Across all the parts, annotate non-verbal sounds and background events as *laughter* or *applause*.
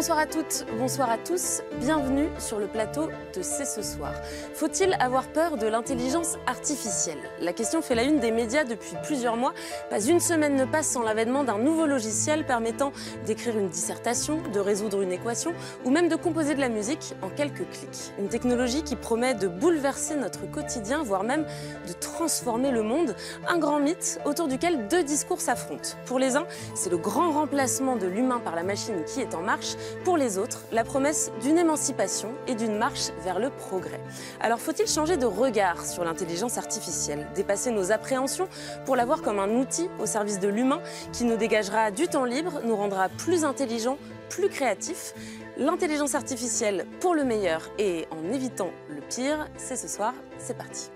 Bonsoir à toutes, bonsoir à tous, bienvenue sur le plateau de C'est ce soir. Faut-il avoir peur de l'intelligence artificielle La question fait la une des médias depuis plusieurs mois. Pas une semaine ne passe sans l'avènement d'un nouveau logiciel permettant d'écrire une dissertation, de résoudre une équation ou même de composer de la musique en quelques clics. Une technologie qui promet de bouleverser notre quotidien, voire même de transformer le monde. Un grand mythe autour duquel deux discours s'affrontent. Pour les uns, c'est le grand remplacement de l'humain par la machine qui est en marche. Pour les autres, la promesse d'une émancipation et d'une marche vers le progrès. Alors faut-il changer de regard sur l'intelligence artificielle, dépasser nos appréhensions pour la voir comme un outil au service de l'humain qui nous dégagera du temps libre, nous rendra plus intelligents, plus créatifs L'intelligence artificielle pour le meilleur et en évitant le pire, c'est ce soir, c'est parti.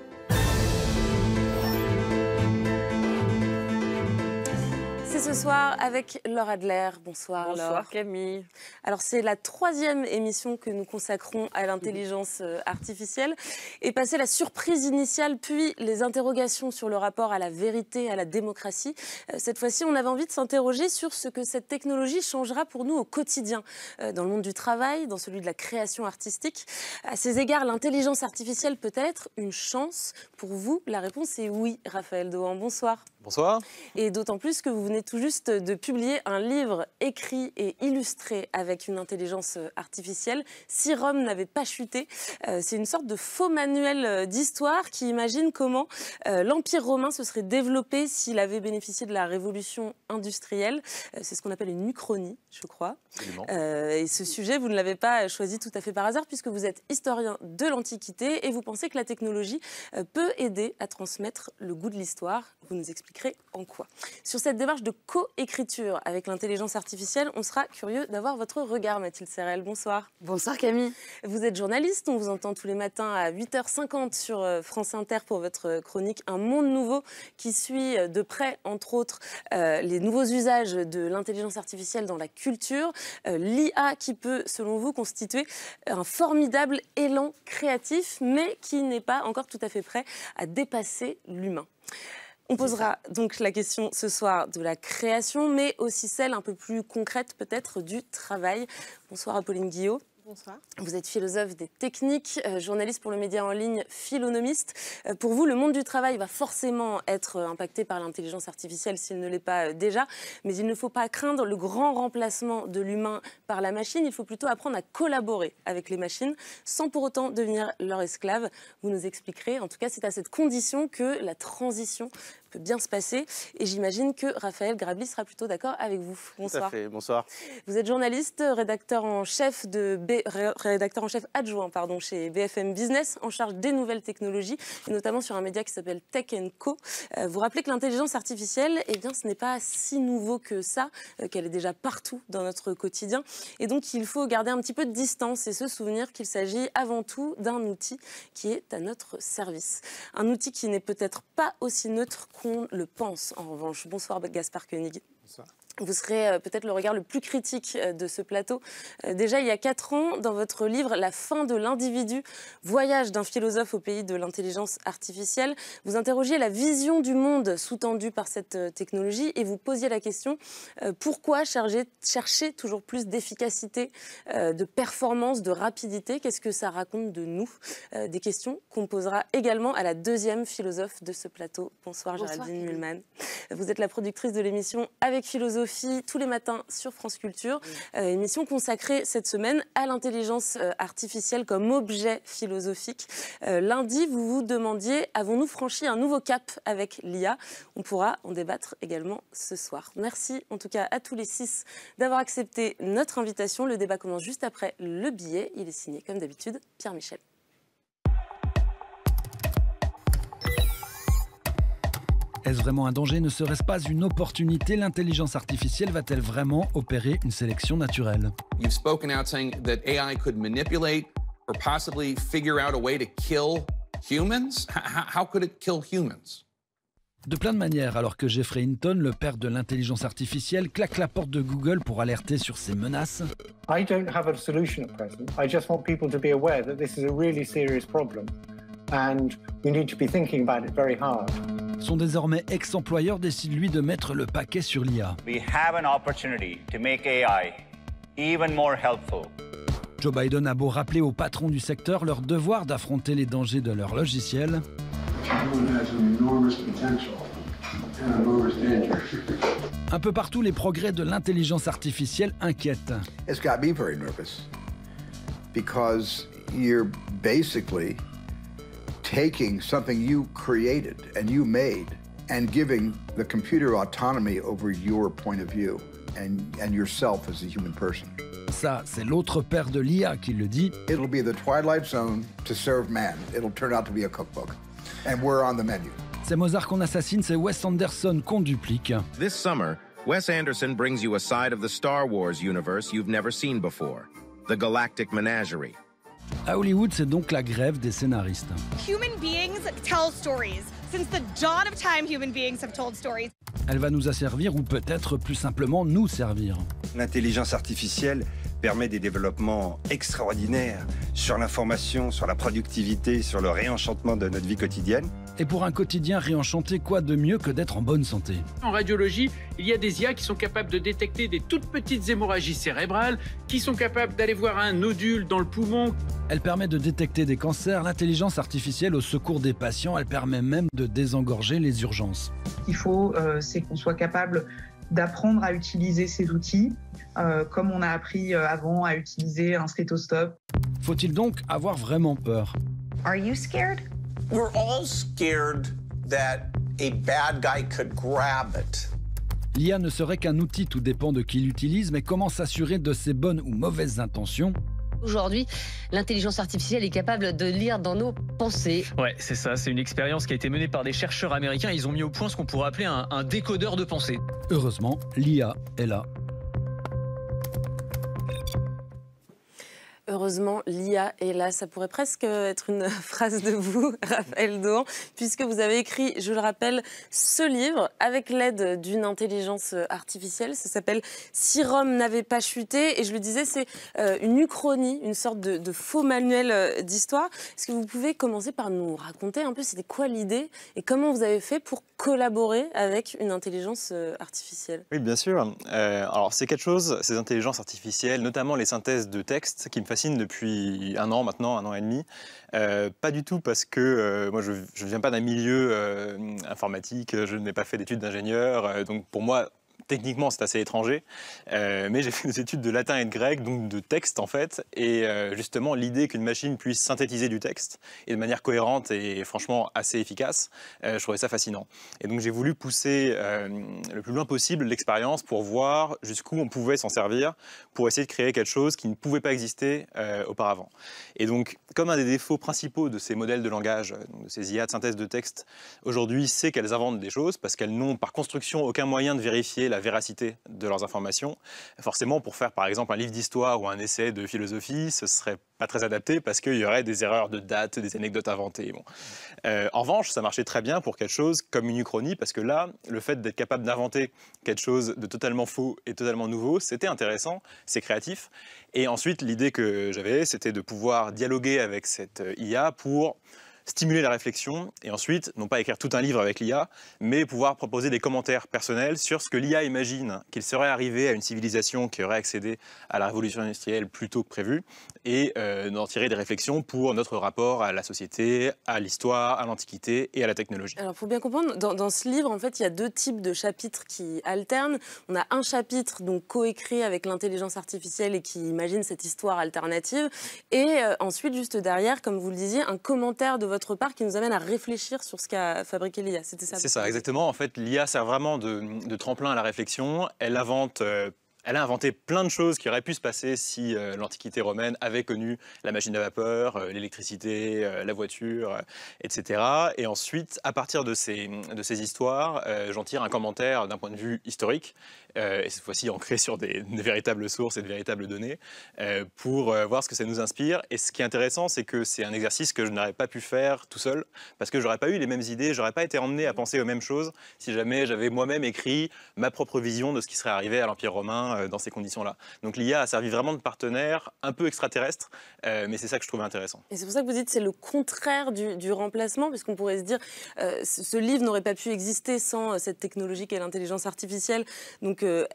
C'est ce soir avec Laure Adler. Bonsoir, Bonsoir Camille. Alors c'est la troisième émission que nous consacrons à l'intelligence euh, artificielle. Et passer la surprise initiale, puis les interrogations sur le rapport à la vérité, à la démocratie. Euh, cette fois-ci, on avait envie de s'interroger sur ce que cette technologie changera pour nous au quotidien, euh, dans le monde du travail, dans celui de la création artistique. À ces égards, l'intelligence artificielle peut être une chance Pour vous, la réponse est oui, Raphaël Dohan. Bonsoir. Bonsoir. Et d'autant plus que vous venez tout juste de publier un livre écrit et illustré avec une intelligence artificielle. Si Rome n'avait pas chuté, euh, c'est une sorte de faux manuel euh, d'histoire qui imagine comment euh, l'Empire romain se serait développé s'il avait bénéficié de la révolution industrielle. c'est ce qu'on appelle une uchronie, je crois. et ce sujet, vous ne l'avez pas choisi tout à fait par hasard puisque vous êtes historien de l'Antiquité et vous pensez que la technologie peut aider à transmettre le goût de l'histoire. Vous nous expliquez Créé en quoi. Sur cette démarche de co-écriture avec l'intelligence artificielle, on sera curieux d'avoir votre regard, Mathilde Serrel. Bonsoir. Bonsoir Camille. Vous êtes journaliste, on vous entend tous les matins à 8h50 sur euh, France Inter pour votre chronique Un monde nouveau qui suit euh, de près, entre autres, euh, les nouveaux usages de l'intelligence artificielle dans la culture. L'IA qui peut, selon vous, constituer un formidable élan créatif, mais qui n'est pas encore tout à fait prêt à dépasser l'humain. On posera donc la question ce soir de la création, mais aussi celle un peu plus concrète peut-être du travail. Bonsoir Apolline Guillot. Vous êtes philosophe des techniques, euh, journaliste pour le média en ligne, philonomiste. Euh, pour vous, le monde du travail va forcément être euh, impacté par l'intelligence artificielle s'il ne l'est pas déjà, mais il ne faut pas craindre le grand remplacement de l'humain par la machine. Il faut plutôt apprendre à collaborer avec les machines sans pour autant devenir leur esclave. Vous nous expliquerez. En tout cas, c'est à cette condition que la transition bien se passer. Et j'imagine que Raphaël Grabli sera plutôt d'accord avec vous. Bonsoir. Bonsoir. Vous êtes journaliste, rédacteur en chef de B... rédacteur en chef adjoint pardon chez BFM Business, en charge des nouvelles technologies, et notamment sur un média qui s'appelle Tech Co. Euh, vous rappelez que l'intelligence artificielle, et eh bien, ce n'est pas si nouveau que ça, euh, qu'elle est déjà partout dans notre quotidien, et donc il faut garder un petit peu de distance et se souvenir qu'il s'agit avant tout d'un outil qui est à notre service, un outil qui n'est peut-être pas aussi neutre le pense en revanche. Bonsoir Gaspard Koenig vous serez euh, peut-être le regard le plus critique euh, de ce plateau. Euh, déjà, il y a quatre ans, dans votre livre La fin de l'individu, voyage d'un philosophe au pays de l'intelligence artificielle, vous interrogiez la vision du monde sous-tendue par cette technologie et vous posiez la question pourquoi chercher toujours plus d'efficacité, de performance, de rapidité Qu'est-ce que ça raconte de nous Des questions qu'on posera également à la deuxième philosophe de ce plateau. Bonsoir, Géraldine Vous êtes la productrice de l'émission Avec Philosophie tous les matins sur France Culture, euh, émission consacrée cette semaine à l'intelligence euh, artificielle comme objet philosophique. Euh, lundi, vous vous demandiez avons-nous franchi un nouveau cap avec l'IA On pourra en débattre également ce soir. Merci en tout cas à tous les six d'avoir accepté notre invitation. Le débat commence juste après le billet. Il est signé comme d'habitude Pierre Michel. Est-ce vraiment un danger Ne serait-ce pas une opportunité L'intelligence artificielle va-t-elle vraiment opérer une sélection naturelle You've spoken out saying that AI could manipulate or possibly figure out a way to kill humans. How could it kill humans de plein de manières, alors que Jeffrey Hinton, le père de l'intelligence artificielle, claque la porte de Google pour alerter sur ces menaces. I don't have a solution at present. I just want people to be aware that this is a really serious problem and we need to be thinking about it very hard. Son désormais ex-employeur décide lui de mettre le paquet sur l'IA. Joe Biden a beau rappeler aux patrons du secteur leur devoir d'affronter les dangers de leur logiciel. Un peu partout, les progrès de l'intelligence artificielle inquiètent. basically taking something you created and you made and giving the computer autonomy over your point of view and, and yourself as a human person. Ça, c'est l'autre père de l'IA qui le dit. It'll be the twilight zone to serve man. It'll turn out to be a cookbook. And we're on the menu. C'est Mozart qu'on assassine, c'est Wes Anderson qu'on duplique. This summer, Wes Anderson brings you a side of the Star Wars universe you've never seen before, the Galactic Menagerie. Hollywood, c'est donc la grève des scénaristes. Elle va nous asservir ou peut-être plus simplement nous servir. L'intelligence artificielle permet des développements extraordinaires sur l'information, sur la productivité, sur le réenchantement de notre vie quotidienne. Et pour un quotidien réenchanté, quoi de mieux que d'être en bonne santé En radiologie, il y a des IA qui sont capables de détecter des toutes petites hémorragies cérébrales, qui sont capables d'aller voir un nodule dans le poumon. Elle permet de détecter des cancers, l'intelligence artificielle au secours des patients, elle permet même de désengorger les urgences. Ce qu'il faut, euh, c'est qu'on soit capable d'apprendre à utiliser ces outils euh, comme on a appris euh, avant à utiliser un stéthoscope. Faut-il donc avoir vraiment peur Are you scared? We're all scared that a bad guy could grab it. L'IA ne serait qu'un outil, tout dépend de qui l'utilise, mais comment s'assurer de ses bonnes ou mauvaises intentions Aujourd'hui, l'intelligence artificielle est capable de lire dans nos pensées. Ouais, c'est ça, c'est une expérience qui a été menée par des chercheurs américains. Ils ont mis au point ce qu'on pourrait appeler un, un décodeur de pensée. Heureusement, l'IA est là Heureusement, l'IA est là. Ça pourrait presque être une *laughs* phrase de vous, *laughs* Raphaël Dohan, puisque vous avez écrit, je le rappelle, ce livre avec l'aide d'une intelligence artificielle. Ça s'appelle Si Rome n'avait pas chuté. Et je le disais, c'est euh, une uchronie, une sorte de, de faux manuel euh, d'histoire. Est-ce que vous pouvez commencer par nous raconter un peu c'était quoi l'idée et comment vous avez fait pour collaborer avec une intelligence euh, artificielle Oui, bien sûr. Euh, alors, c'est quelque chose, ces intelligences artificielles, notamment les synthèses de texte, qui me fascinent depuis un an maintenant, un an et demi. Euh, pas du tout parce que moi, je ne viens pas d'un milieu informatique, je n'ai pas fait d'études d'ingénieur, donc pour moi, techniquement c'est assez étranger, euh, mais j'ai fait des études de latin et de grec, donc de texte en fait, et euh, justement l'idée qu'une machine puisse synthétiser du texte et de manière cohérente et franchement assez efficace, euh, je trouvais ça fascinant. Et donc j'ai voulu pousser le plus loin possible l'expérience pour voir jusqu'où on pouvait s'en servir pour essayer de créer quelque chose qui ne pouvait pas exister auparavant. Et donc comme un des défauts principaux de ces modèles de langage, de ces IA de synthèse de texte, aujourd'hui c'est qu'elles inventent des choses parce qu'elles n'ont par construction aucun moyen de vérifier la la véracité de leurs informations. Forcément, pour faire par exemple un livre d'histoire ou un essai de philosophie, ce serait pas très adapté parce qu'il y aurait des erreurs de date, des anecdotes inventées. Bon. Euh, en revanche, ça marchait très bien pour quelque chose comme une uchronie parce que là, le fait d'être capable d'inventer quelque chose de totalement faux et totalement nouveau, c'était intéressant, c'est créatif. Et ensuite, l'idée que j'avais, c'était de pouvoir dialoguer avec cette euh, IA pour stimuler la réflexion et ensuite, non pas écrire tout un livre avec l'IA, mais pouvoir proposer des commentaires personnels sur ce que l'IA imagine qu'il serait arrivé à une civilisation qui aurait accédé à la révolution industrielle plus tôt que prévu et en euh, d'en tirer des réflexions pour notre rapport à la société, à l'histoire, à l'antiquité et à la technologie. Alors, pour bien comprendre, dans, ce livre, en fait, il y a deux types de chapitres qui alternent. On a un chapitre donc coécrit avec l'intelligence artificielle et qui imagine cette histoire alternative et euh, ensuite, juste derrière, comme vous le disiez, un commentaire de votre votre part qui nous amène à réfléchir sur ce qu'a fabriqué l'IA. C'était ça C'est ça, exactement. En fait, l'IA sert vraiment de, tremplin à la réflexion. Elle euh, elle a inventé plein de choses qui auraient pu se passer si euh, l'Antiquité romaine avait connu la machine à vapeur, euh, l'électricité, la voiture, etc. Et ensuite, à partir de de ces histoires, j'en tire un commentaire d'un point de vue historique euh, et cette fois-ci ancré sur des, véritables sources et de véritables données, euh, pour euh, voir ce que ça nous inspire. Et ce qui est intéressant, c'est que c'est un exercice que je n'aurais pas pu faire tout seul, parce que j'aurais pas eu les mêmes idées, j'aurais pas été emmené à penser aux mêmes choses si jamais j'avais moi-même écrit ma propre vision de ce qui serait arrivé à l'Empire romain dans ces conditions-là. Donc l'IA a servi vraiment de partenaire un peu extraterrestre, mais c'est ça que je trouvais intéressant. Et c'est pour ça que vous dites c'est le contraire du, remplacement, puisqu'on pourrait se dire euh, ce livre n'aurait pas pu exister sans cette technologie qu'est l'intelligence artificielle. Donc a,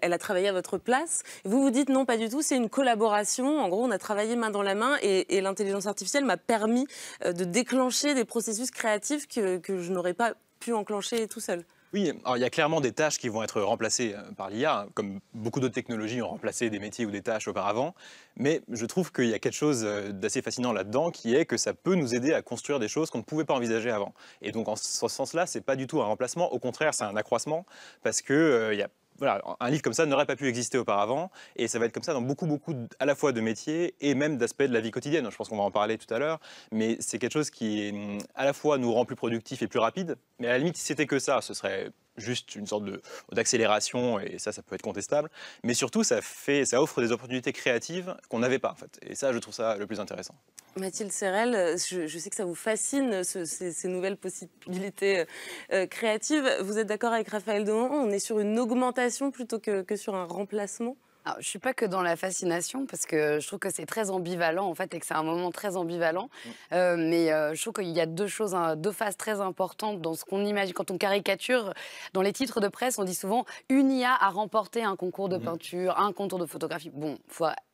elle, a travaillé à votre place. Vous vous dites non, pas du tout, c'est une collaboration. En gros, on a travaillé main dans la main et, l'intelligence artificielle m'a permis euh, de déclencher des processus créatifs que je n'aurais pas pu enclencher tout seul. Oui, il y a clairement des tâches qui vont être remplacées euh, par l'IA, hein, comme beaucoup d'autres technologies ont remplacé des métiers ou des tâches auparavant. Mais je trouve qu'il y a quelque chose euh, d'assez fascinant là-dedans, qui est que ça peut nous aider à construire des choses qu'on ne pouvait pas envisager avant. Et donc en ce sens-là, c'est pas du tout un remplacement, au contraire, c'est un accroissement, parce que euh, il y a voilà, un livre comme ça n'aurait pas pu exister auparavant, et ça va être comme ça dans beaucoup, beaucoup à la fois de métiers et même d'aspects de la vie quotidienne. Je pense qu'on va en parler tout à l'heure, mais c'est quelque chose qui mm, à la fois nous rend plus productifs et plus rapides, mais à la limite, si c'était que ça, ce serait juste une sorte d'accélération, et ça, ça peut être contestable. Mais surtout, ça, fait, ça offre des opportunités créatives qu'on n'avait pas, en fait. Et ça, je trouve ça le plus intéressant. Mathilde Serrel, je, sais que ça vous fascine, ces, nouvelles possibilités euh, euh, créatives. Vous êtes d'accord avec Raphaël Don On est sur une augmentation plutôt que sur un remplacement alors, je suis pas que dans la fascination parce que je trouve que c'est très ambivalent en fait et que c'est un moment très ambivalent. Mmh. Euh, mais euh, je trouve qu'il y a deux choses, hein, deux phases très importantes dans ce qu'on imagine quand on caricature. Dans les titres de presse, on dit souvent une IA a remporté un concours de mmh. peinture, un concours de photographie. Bon,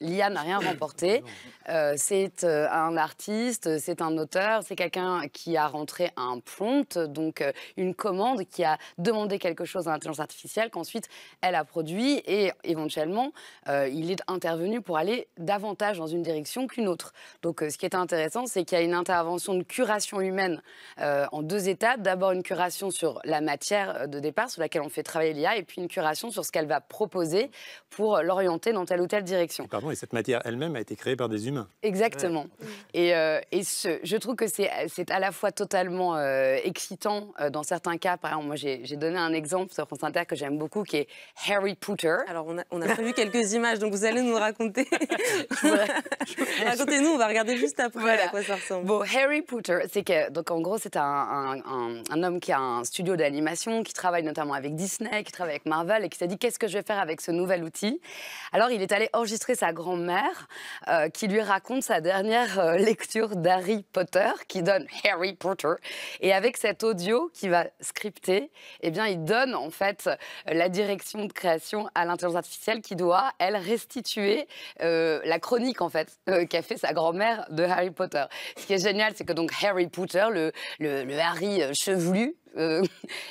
l'IA n'a rien *coughs* remporté. Euh, c'est un artiste, c'est un auteur, c'est quelqu'un qui a rentré un prompt, donc une commande qui a demandé quelque chose à l'intelligence artificielle qu'ensuite elle a produit et éventuellement euh, il est intervenu pour aller davantage dans une direction qu'une autre. Donc euh, ce qui est intéressant, c'est qu'il y a une intervention de curation humaine euh, en deux étapes. D'abord une curation sur la matière de départ sur laquelle on fait travailler l'IA et puis une curation sur ce qu'elle va proposer pour l'orienter dans telle ou telle direction. Pardon, et cette matière elle-même a été créée par des humains. Exactement. Et, je trouve que c'est à la fois totalement excitant dans certains cas. Par exemple, moi j'ai donné un exemple sur France Inter que j'aime beaucoup qui est Harry Potter. Alors on a, on a prévu quelques *laughs* images, donc vous allez nous raconter. *laughs* Racontez-nous, on va regarder juste après voilà. à quoi ça ressemble. Bon, Harry Potter, c'est que, donc en gros, c'est un, un, homme qui a un studio d'animation, qui travaille notamment avec Disney, qui travaille avec Marvel, et qui s'est dit qu'est-ce que je vais faire avec ce nouvel outil. Alors, il est allé enregistrer sa grand-mère, euh, qui lui raconte sa dernière euh, lecture d'Harry Potter, qui donne Harry Potter. Et avec cet audio qui va scripter, eh bien, il donne en fait la direction de création à l'intelligence artificielle qui doit elle, restituer euh, la chronique, en fait, euh, qu'a fait sa grand-mère de Harry Potter. Ce qui est génial, c'est que donc Harry Potter, le, Harry chevelu,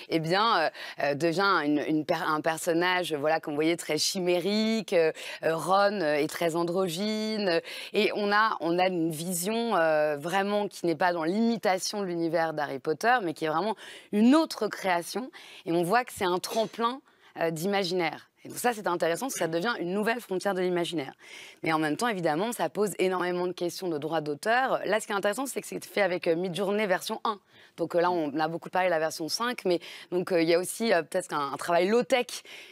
bien, devient un personnage, voilà, comme vous très chimérique. Euh, Ron est très androgyne. et on a, on a une vision vraiment qui n'est pas dans l'imitation de l'univers d'Harry Potter, mais qui est vraiment une autre création. Et on voit que c'est un tremplin d'imaginaire. Et donc ça, c'est intéressant ça devient une nouvelle frontière de l'imaginaire. Mais en même temps, évidemment, ça pose énormément de questions de droits d'auteur. Là, ce qui est intéressant, c'est que c'est fait avec euh, Midjourney version 1. Donc euh, là, on a beaucoup parlé de la version 5, mais donc euh, il y a aussi peut-être un, travail low-tech.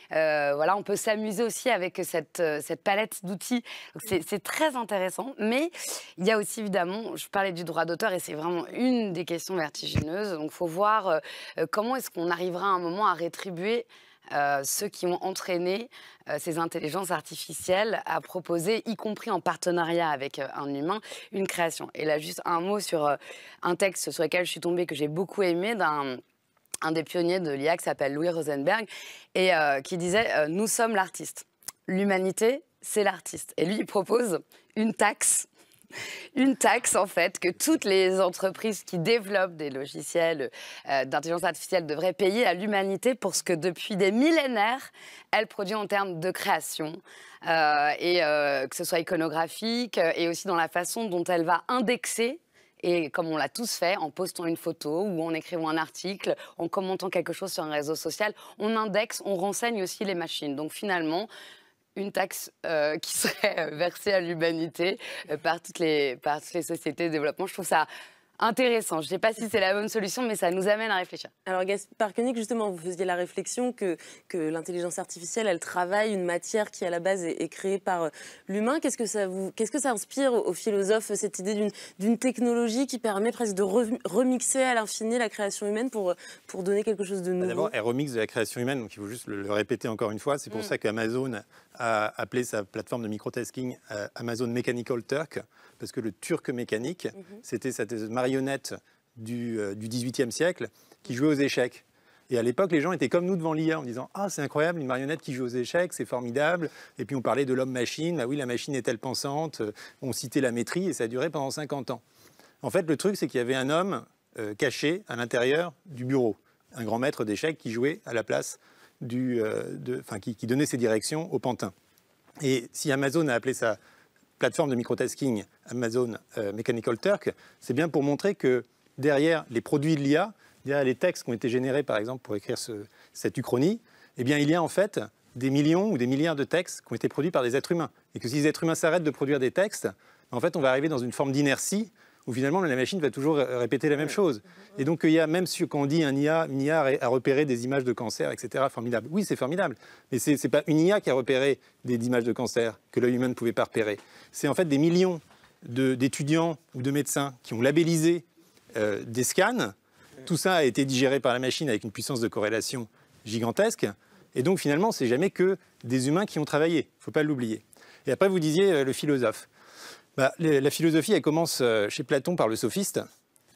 voilà, on peut s'amuser aussi avec cette, palette d'outils. C'est très intéressant, mais il y a aussi évidemment, je parlais du droit d'auteur et c'est vraiment une des questions vertigineuses. Donc il faut voir comment est-ce qu'on arrivera à un moment à rétribuer euh, ceux qui ont entraîné euh, ces intelligences artificielles à proposer, y compris en partenariat avec euh, un humain, une création. Et là, juste un mot sur un texte sur lequel je suis tombée, que j'ai beaucoup aimé, d'un un des pionniers de l'IA qui s'appelle Louis Rosenberg, et qui disait Nous sommes l'artiste. L'humanité, c'est l'artiste. Et lui, il propose une taxe une taxe en fait que toutes les entreprises qui développent des logiciels euh, d'intelligence artificielle devraient payer à l'humanité pour ce que depuis des millénaires elle produit en termes de création euh, et euh, que ce soit iconographique et aussi dans la façon dont elle va indexer et comme on l'a tous fait, en postant une photo ou en écrivant un article, en commentant quelque chose sur un réseau social, on indexe, on renseigne aussi les machines. Donc finalement, une taxe euh, qui serait euh, versée à l'humanité euh, par, toutes les, par toutes les sociétés de développement. Je trouve ça intéressant. Je ne sais pas si c'est la bonne solution, mais ça nous amène à réfléchir. Alors Gaspard Koenig, justement, vous faisiez la réflexion que, l'intelligence artificielle, elle travaille une matière qui à la base est, créée par euh, l'humain. Qu'est-ce que ça vous, qu'est-ce que ça inspire aux philosophes cette idée d'une technologie qui permet presque de remixer à l'infini la création humaine pour, pour donner quelque chose de bah, nouveau D'abord, elle remixe de la création humaine, donc il faut juste le, répéter encore une fois. C'est pour mm. ça qu'Amazon a appelé sa plateforme de microtasking tasking euh, Amazon Mechanical Turk parce que le turc mécanique, mhm. c'était cette marionnette du, euh, XVIIIe 18e siècle qui jouait aux échecs. Et à l'époque, les gens étaient comme nous devant l'IA en disant Ah, c'est incroyable, une marionnette qui joue aux échecs, c'est formidable. Et puis on parlait de l'homme-machine, Ah oui, la machine est-elle pensante euh, On citait la maîtrise et ça a duré pendant 50 ans. En fait, le truc, c'est qu'il y avait un homme euh, caché à l'intérieur du bureau, un grand maître d'échecs qui jouait à la place du. Enfin, qui donnait ses directions au pantin. Et si Amazon a appelé ça plateforme de microtasking Amazon euh, Mechanical Turk, c'est bien pour montrer que derrière les produits de l'IA, derrière les textes qui ont été générés, par exemple, pour écrire cette uchronie, eh bien, il y a en fait des millions ou des milliards de textes qui ont été produits par des êtres humains. Et que si les êtres humains s'arrêtent de produire des textes, en fait, on va arriver dans une forme d'inertie où finalement la machine va toujours répéter la même chose. Et donc il y a même si quand on dit un IA, une IA a repéré des images de cancer, etc. Formidable. Oui, c'est formidable. Mais ce n'est pas une IA qui a repéré des images de cancer que l'œil humain ne pouvait pas repérer. C'est en fait des millions d'étudiants ou de médecins qui ont labellisé euh, des scans. Tout ça a été digéré par la machine avec une puissance de corrélation gigantesque. Et donc finalement, c'est jamais que des humains qui ont travaillé. Il ne faut pas l'oublier. Et après, vous disiez euh, le philosophe. Bah, la philosophie, elle commence euh, chez Platon par le sophiste,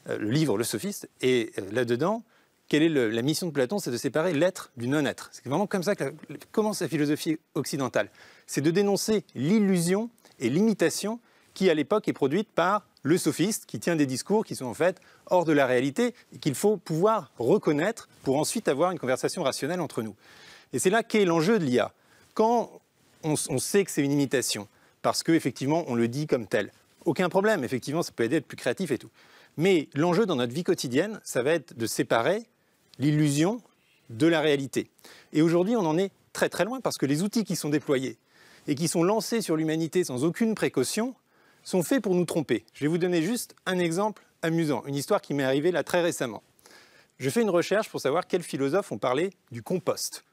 euh, le livre Le Sophiste, et euh, là-dedans, quelle est la mission de Platon C'est de séparer l'être du non-être. C'est vraiment comme ça que commence la philosophie occidentale. C'est de dénoncer l'illusion et l'imitation qui, à l'époque, est produite par le sophiste, qui tient des discours qui sont en fait hors de la réalité et qu'il faut pouvoir reconnaître pour ensuite avoir une conversation rationnelle entre nous. Et c'est là qu'est l'enjeu de l'IA. Quand on sait que c'est une imitation, parce qu'effectivement, on le dit comme tel. Aucun problème, effectivement, ça peut aider à être plus créatif et tout. Mais l'enjeu dans notre vie quotidienne, ça va être de séparer l'illusion de la réalité. Et aujourd'hui, on en est très très loin parce que les outils qui sont déployés et qui sont lancés sur l'humanité sans aucune précaution sont faits pour nous tromper. Je vais vous donner juste un exemple amusant, une histoire qui m'est arrivée là très récemment. Je fais une recherche pour savoir quels philosophes ont parlé du compost.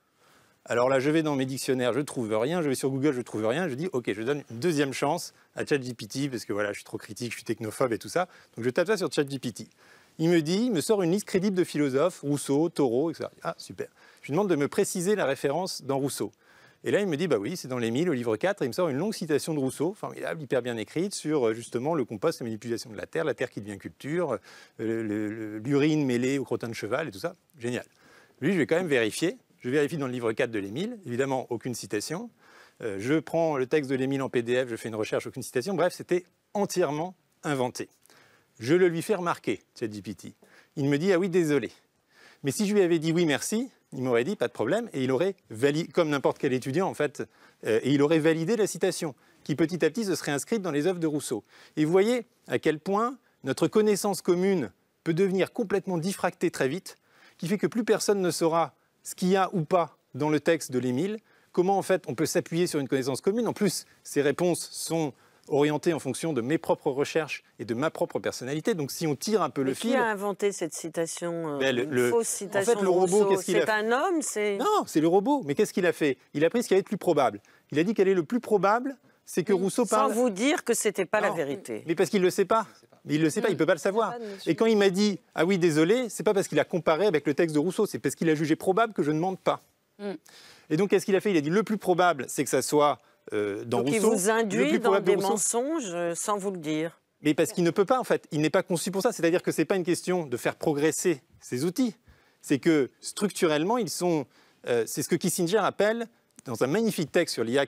Alors là, je vais dans mes dictionnaires, je ne trouve rien. Je vais sur Google, je ne trouve rien. Je dis, OK, je donne une deuxième chance à ChatGPT parce que voilà, je suis trop critique, je suis technophobe et tout ça. Donc je tape ça sur ChatGPT. Il me dit, il me sort une liste crédible de philosophes, Rousseau, taureau etc. Ah, super. Je lui demande de me préciser la référence dans Rousseau. Et là, il me dit, bah oui, c'est dans les mille, au livre 4, il me sort une longue citation de Rousseau, formidable, hyper bien écrite, sur euh, justement le compost, la manipulation de la terre, la terre qui devient culture, euh, l'urine mêlée au crottin de cheval et tout ça. Génial. Lui, je vais quand même vérifier, je vérifie dans le livre 4 de l'Émile, évidemment, aucune citation. Euh, je prends le texte de l'Émile en PDF, je fais une recherche, aucune citation. Bref, c'était entièrement inventé. Je le lui fais remarquer, GPT. Il me dit Ah oui, désolé. Mais si je lui avais dit oui, merci, il m'aurait dit pas de problème et il aurait validé, comme n'importe quel étudiant en fait, euh, et il aurait validé la citation qui petit à petit se serait inscrite dans les œuvres de Rousseau. Et vous voyez à quel point notre connaissance commune peut devenir complètement diffractée très vite, qui fait que plus personne ne saura ce qu'il y a ou pas dans le texte de l'Émile, comment en fait on peut s'appuyer sur une connaissance commune. En plus, ces réponses sont orientées en fonction de mes propres recherches et de ma propre personnalité. Donc si on tire un peu le fil... Qui a inventé cette citation euh, ben, fausse citation en fait, le robot, un homme c'est... Non, c'est le robot. Mais qu'est-ce qu'il a fait Il a pris ce qui allait être plus probable. Il a dit qu'elle est le plus probable c'est que Rousseau parle. Sans vous dire que c'était pas la vérité. Mais parce qu'il le sait pas. Mais il ne le sait pas, il ne peut pas le savoir. Et quand il m'a dit Ah oui, désolé, c'est pas parce qu'il a comparé avec le texte de Rousseau, c'est parce qu'il a jugé probable que je ne mente pas. Hmm. Et donc, qu'est-ce qu'il a fait Il a dit Le plus probable, c'est que ça soit euh, dans Rousseau. Donc, il vous induit dans des mensonges euh, sans vous le dire. Mais parce qu'il ne peut pas, en fait. Il n'est pas conçu pour ça. C'est-à-dire que ce n'est pas une question de faire progresser ces outils. C'est que structurellement, ils sont. Euh, c'est ce que Kissinger appelle dans un magnifique texte sur l'IA,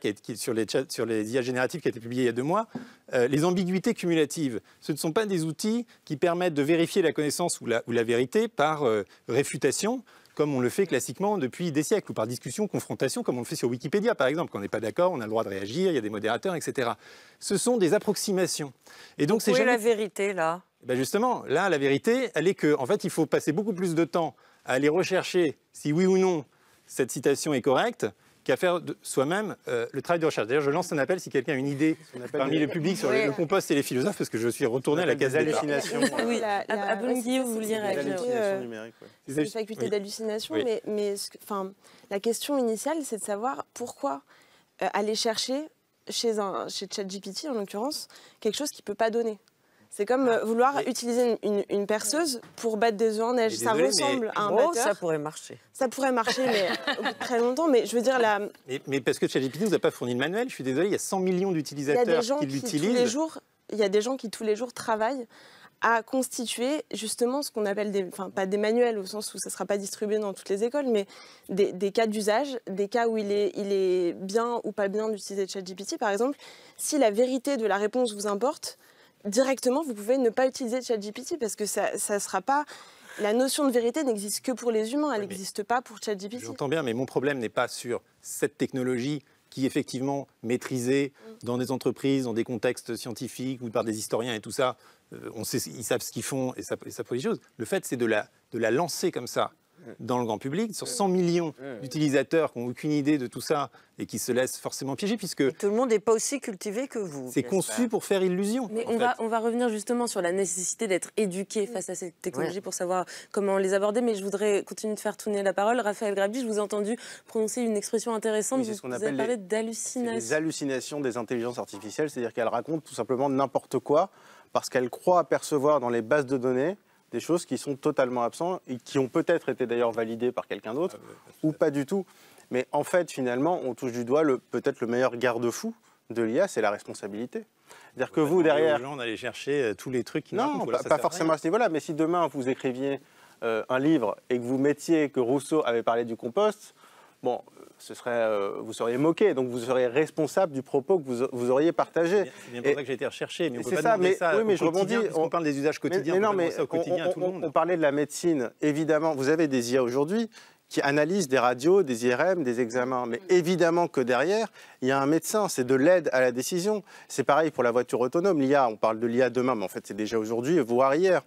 sur les, IA génératives qui a été publié il y a deux mois, euh, les ambiguïtés cumulatives. Ce ne sont pas des outils qui permettent de vérifier la connaissance ou la, vérité par euh, réfutation, comme on le fait classiquement depuis des siècles, ou par discussion, confrontation, comme on le fait sur Wikipédia, par exemple. Quand on n'est pas d'accord, on a le droit de réagir, il y a des modérateurs, etc. Ce sont des approximations. Et donc, c'est jamais... la vérité, là eh ben Justement, là, la vérité, elle est qu'en en fait, il faut passer beaucoup plus de temps à aller rechercher si oui ou non cette citation est correcte, qu'à faire soi-même euh, le travail de recherche. D'ailleurs, je lance un appel si quelqu'un a une idée parmi le public sur le compost et les philosophes, parce que je suis retourné à la case d'hallucination. oui, la, à vous lirez. réagir. numérique, C'est une faculté d'hallucination, mais, enfin, la question initiale, c'est de savoir pourquoi euh, aller chercher chez, chez ChatGPT, en l'occurrence, quelque chose qui ne peut pas donner. C'est comme ah, euh, vouloir utiliser une, perceuse pour battre des œufs en neige. Ça ressemble à un batteur. Ça pourrait marcher. Ça pourrait marcher, mais *laughs* très longtemps. Mais je veux dire la. Mais, parce que ChatGPT ne vous a pas fourni le manuel. Je suis désolé, il y a 100 millions d'utilisateurs qui l'utilisent. Il y a des gens qui tous les jours travaillent à constituer justement ce qu'on appelle des, enfin pas des manuels au sens où ça ne sera pas distribué dans toutes les écoles, mais des, cas d'usage, des cas où il est, il est bien ou pas bien d'utiliser ChatGPT. Par exemple, si la vérité de la réponse vous importe, directement, vous pouvez ne pas utiliser ChatGPT parce que ça ne sera pas. La notion de vérité n'existe que pour les humains, elle n'existe pas pour ChatGPT. J'entends bien, mais mon problème n'est pas sur cette technologie qui, effectivement, maîtrisée mm. dans des entreprises, dans des contextes scientifiques ou par des historiens et tout ça, euh, on sait, ils savent ce qu'ils font et ça, et des choses. Le fait, c'est de la, de la lancer comme ça dans le grand public, sur 100 millions d'utilisateurs qui n'ont aucune idée de tout ça et qui se laissent forcément piéger puisque... tout le monde n'est pas aussi cultivé que vous. C'est conçu pour faire illusion. Mais on va, revenir justement sur la nécessité d'être éduqué face à ces technologies pour savoir comment les aborder, mais je voudrais continuer de faire tourner la parole. Raphaël Grabi, je vous ai entendu prononcer une expression intéressante, oui, ce vous, avez parlé d'hallucinations. Les hallucinations des intelligences artificielles, c'est-à-dire qu'elles racontent tout simplement n'importe quoi parce qu'elles croient apercevoir dans les bases de données des choses qui sont totalement absentes et qui ont peut-être été d'ailleurs validées par quelqu'un d'autre ah, bah, ou pas du tout. Mais en fait, finalement, on touche du doigt peut-être le meilleur garde-fou de l'IA, c'est la responsabilité. C'est-à-dire que vous, derrière... Aux gens chercher euh, tous les trucs qui Non, pas, forcément à, ce niveau-là, mais si demain vous écriviez euh, un livre et que vous mettiez que Rousseau avait parlé du compost, bon, ce serait, euh, vous seriez moqué, donc vous seriez responsable du propos que vous, auriez partagé. C'est bien, pour ça que j'ai été recherché, mais on peut pas ça, oui, mais je rebondis, on, parle des usages quotidiens, mais, non, on, On parlait de la médecine, évidemment, vous avez des IA aujourd'hui qui analysent des radios, des IRM, des examens. Mais évidemment que derrière, il y a un médecin, c'est de l'aide à la décision. C'est pareil pour la voiture autonome, l'IA, on parle de l'IA demain, mais en fait c'est déjà aujourd'hui, voire hier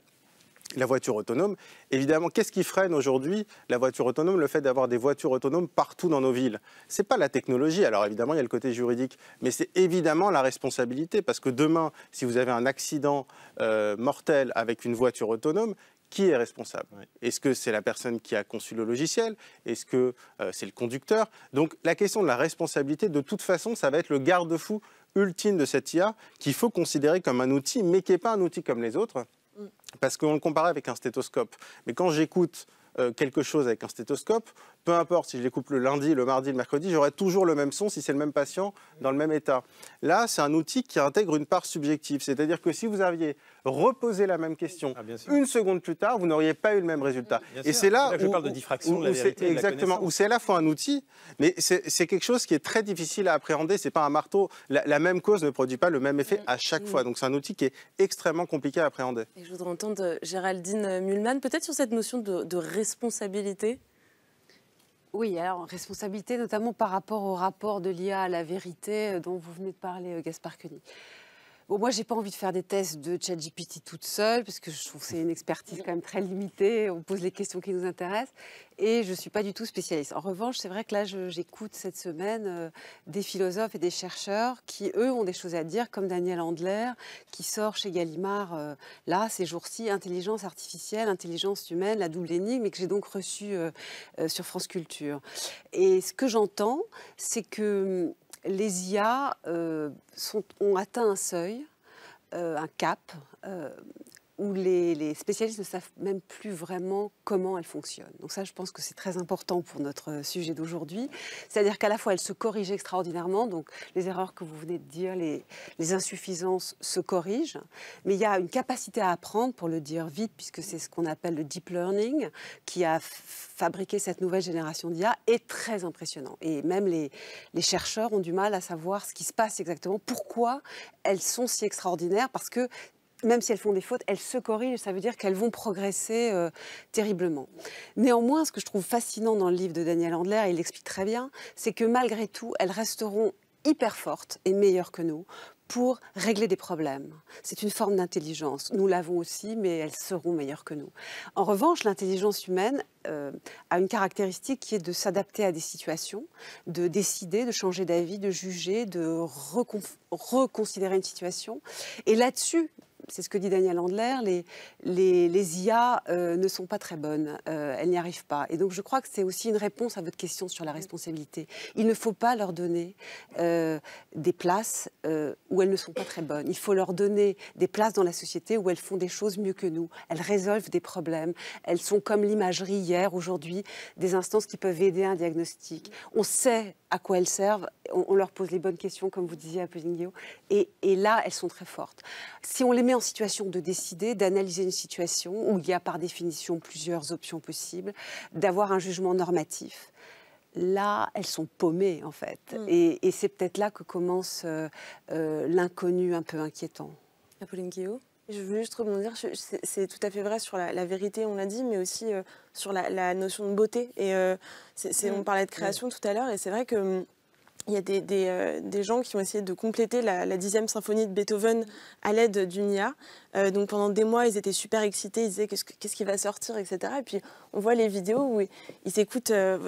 la voiture autonome. Évidemment, qu'est-ce qui freine aujourd'hui la voiture autonome Le fait d'avoir des voitures autonomes partout dans nos villes. Ce n'est pas la technologie. Alors évidemment, il y a le côté juridique, mais c'est évidemment la responsabilité parce que demain, si vous avez un accident euh, mortel avec une voiture autonome, qui est responsable Est-ce que c'est la personne qui a conçu le logiciel Est-ce que euh, c'est le conducteur Donc la question de la responsabilité, de toute façon, ça va être le garde-fou ultime de cette IA qu'il faut considérer comme un outil, mais qui n'est pas un outil comme les autres parce qu'on le comparait avec un stéthoscope. Mais quand j'écoute euh, quelque chose avec un stéthoscope, peu importe si je l'écoute le lundi, le mardi, le mercredi, j'aurai toujours le même son si c'est le même patient dans le même état. Là, c'est un outil qui intègre une part subjective. C'est-à-dire que si vous aviez reposer la même question ah, une seconde plus tard, vous n'auriez pas eu le même résultat. et c'est là, où je parle de diffraction, où, exactement, où c'est à la fois un outil, mais c'est quelque chose qui est très difficile à appréhender. C'est pas un marteau. La, même cause ne produit pas le même effet à chaque mm. fois. Donc c'est un outil qui est extrêmement compliqué à appréhender. je voudrais entendre euh, Géraldine euh, Mulman, peut-être sur cette notion de, responsabilité. Oui, alors responsabilité notamment par rapport au rapport de l'IA à la vérité euh, dont vous venez de parler, Gaspard Cuny. Bon, moi, j'ai pas envie de faire des tests de ChatGPT toute seule, parce que je trouve que c'est une expertise quand même très limitée. On pose les questions qui nous intéressent, et je suis pas du tout spécialiste. En revanche, c'est vrai que là, j'écoute cette semaine euh, des philosophes et des chercheurs qui, eux, ont des choses à dire, comme Daniel Handler, qui sort chez Gallimard euh, là ces jours-ci Intelligence artificielle, intelligence humaine, la double énigme, et que j'ai donc reçu euh, sur France Culture. Et ce que j'entends, c'est que hum, les IA euh, sont, ont atteint un seuil, euh, un cap, euh, où les, spécialistes ne savent même plus vraiment comment elles fonctionnent. Donc ça, je pense que c'est très important pour notre sujet d'aujourd'hui. C'est-à-dire qu'à la fois, elles se corrigent extraordinairement, donc les erreurs que vous venez de dire, les, insuffisances se corrigent, mais il y a une capacité à apprendre, pour le dire vite, puisque c'est ce qu'on appelle le deep learning, qui a fabriqué cette nouvelle génération d'IA, est très impressionnant. Et même les chercheurs ont du mal à savoir ce qui se passe exactement, pourquoi elles sont si extraordinaires, parce que même si elles font des fautes, elles se corrigent, ça veut dire qu'elles vont progresser euh, terriblement. Néanmoins, ce que je trouve fascinant dans le livre de Daniel Handler, il l'explique très bien, c'est que malgré tout, elles resteront hyper fortes et meilleures que nous pour régler des problèmes. C'est une forme d'intelligence. Nous l'avons aussi, mais elles seront meilleures que nous. En revanche, l'intelligence humaine euh, a une caractéristique qui est de s'adapter à des situations, de décider, de changer d'avis, de juger, de reconsidérer une situation. Et là-dessus, c'est ce que dit Daniel Andler, les, les, IA euh, ne sont pas très bonnes, euh, elles n'y arrivent pas. Et donc je crois que c'est aussi une réponse à votre question sur la responsabilité. Il ne faut pas leur donner euh, des places où elles ne sont pas très bonnes. Il faut leur donner des places dans la société où elles font des choses mieux que nous. Elles résolvent des problèmes. Elles sont comme l'imagerie hier, aujourd'hui, des instances qui peuvent aider un diagnostic. On sait à quoi elles servent, on, leur pose les bonnes questions, comme vous disiez à Pusinghio. Et, et là, elles sont très fortes. Si on les met en situation de décider, d'analyser une situation où il y a par définition plusieurs options possibles, d'avoir un jugement normatif là, elles sont paumées en fait. Mm. Et, c'est peut-être là que commence euh, euh, l'inconnu un peu inquiétant. Apolline Guillaume je veux juste rebondir, c'est tout à fait vrai sur la, vérité, on l'a dit, mais aussi euh, sur la, notion de beauté. Et c'est mm. on parlait de création mm. tout à l'heure, et c'est vrai que hum, il y a euh, des, gens qui ont essayé de compléter la dixième symphonie de Beethoven à l'aide d'une IA. Euh, donc pendant des mois, ils étaient super excités, ils disaient qu'est-ce, qui va sortir, etc. Et puis on voit les vidéos où ils, écoutent, euh,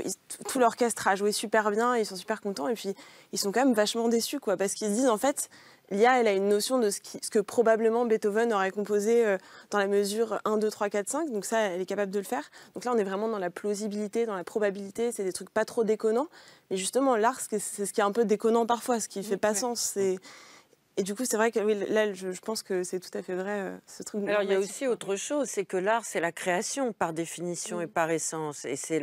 tout l'orchestre a joué super bien, ils sont super contents, et puis ils sont quand même vachement déçus, quoi, parce qu'ils disent en fait, l'IA, elle a une notion de ce, ce, que probablement Beethoven aurait composé euh, dans la mesure 1, 2, 3, 4, 5. Donc ça, elle est capable de le faire. Donc là, on est vraiment dans la plausibilité, dans la probabilité. C'est des trucs pas trop déconnants. Mais justement, l'art, c'est ce qui est un peu déconnant parfois, ce qui ne fait mm, pas sens. Et du coup, c'est vrai que là, je, pense que c'est tout à fait vrai, euh, ce truc. Alors, il y a aussi autre chose, c'est que l'art, c'est la création par définition mm. et par essence. Et c'est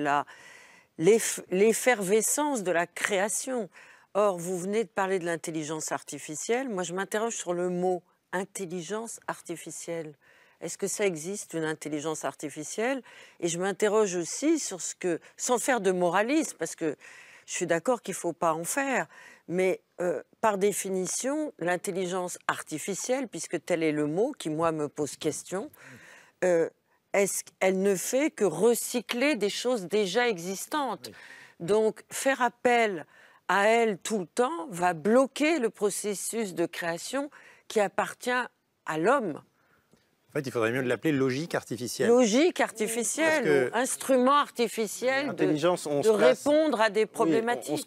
l'effervescence de la création. Or, vous venez de parler de l'intelligence artificielle. Moi, je m'interroge sur le mot intelligence artificielle. Est-ce que ça existe, une intelligence artificielle Et je m'interroge aussi sur ce que, sans faire de moralisme, parce que je suis d'accord qu'il ne faut pas en faire, mais euh, par définition, l'intelligence artificielle, puisque tel est le mot qui, moi, me pose question, euh, elle est-ce qu'elle ne fait que recycler des choses déjà existantes Donc, faire appel à elle tout le temps, va bloquer le processus de création qui appartient à l'homme. En fait, il faudrait mieux l'appeler logique artificielle. Logique artificielle, instrument artificiel de, de répondre à des problématiques. on, se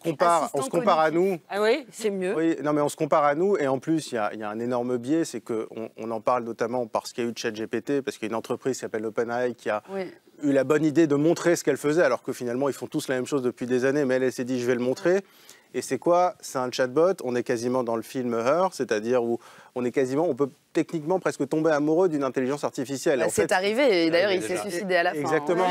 compare, à nous. Ah oui, c'est mieux. non, mais on se compare à nous. Et en plus, il y a, un énorme biais, c'est qu'on on en parle notamment parce qu'il y a eu ChatGPT, parce qu'il y a une entreprise qui s'appelle OpenAI qui a eu la bonne idée de montrer ce qu'elle faisait, alors que finalement ils font tous la même chose depuis des années, mais elle, elle s'est dit je vais le montrer. Et c'est quoi C'est un chatbot. On est quasiment dans le film Her, c'est-à-dire où on est quasiment, on peut techniquement presque tomber amoureux d'une intelligence artificielle. Bah, c'est arrivé. Et d'ailleurs, il s'est suicidé à la fin. Exactement.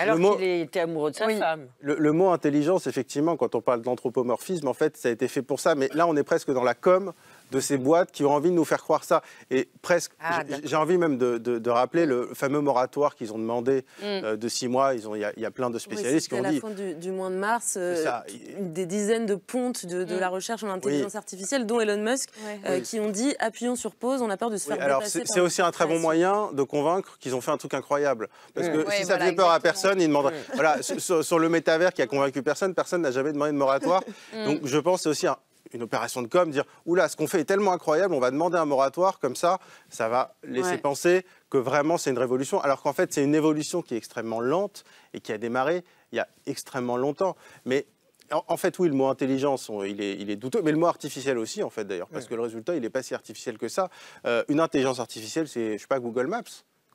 Alors qu'il était amoureux de sa femme. Le, le, mot intelligence, effectivement, quand on parle d'anthropomorphisme, en fait, ça a été fait pour ça. Mais là, on est presque dans la com de ces boîtes qui ont envie de nous faire croire ça. Et presque, ah, j'ai envie même de, rappeler le fameux moratoire qu'ils ont demandé mm. euh, de six mois. il y, a plein de spécialistes qui ont dit. À la fin du, mois de mars, euh, des dizaines de pontes de, mm. la recherche en intelligence artificielle, dont Elon Musk, euh, qui ont dit appuyons sur pause, on a peur de se faire. Alors c'est aussi un très bon moyen de convaincre qu'ils ont fait un truc incroyable, parce mm. que si ça faisait peur à personne, ils demanderaient. Voilà, sur, le métavers qui a convaincu personne, personne n'a jamais demandé de moratoire. Donc je pense c'est aussi un, une opération de com, dire oula, ce qu'on fait est tellement incroyable, on va demander un moratoire comme ça, ça va laisser penser que vraiment c'est une révolution, alors qu'en fait c'est une évolution qui est extrêmement lente et qui a démarré il y a extrêmement longtemps. Mais en, fait, oui, le mot intelligence, il, est, douteux, mais le mot artificiel aussi, en fait, d'ailleurs, parce que le résultat, il n'est pas si artificiel que ça. Euh, une intelligence artificielle, c'est, je sais pas, Google Maps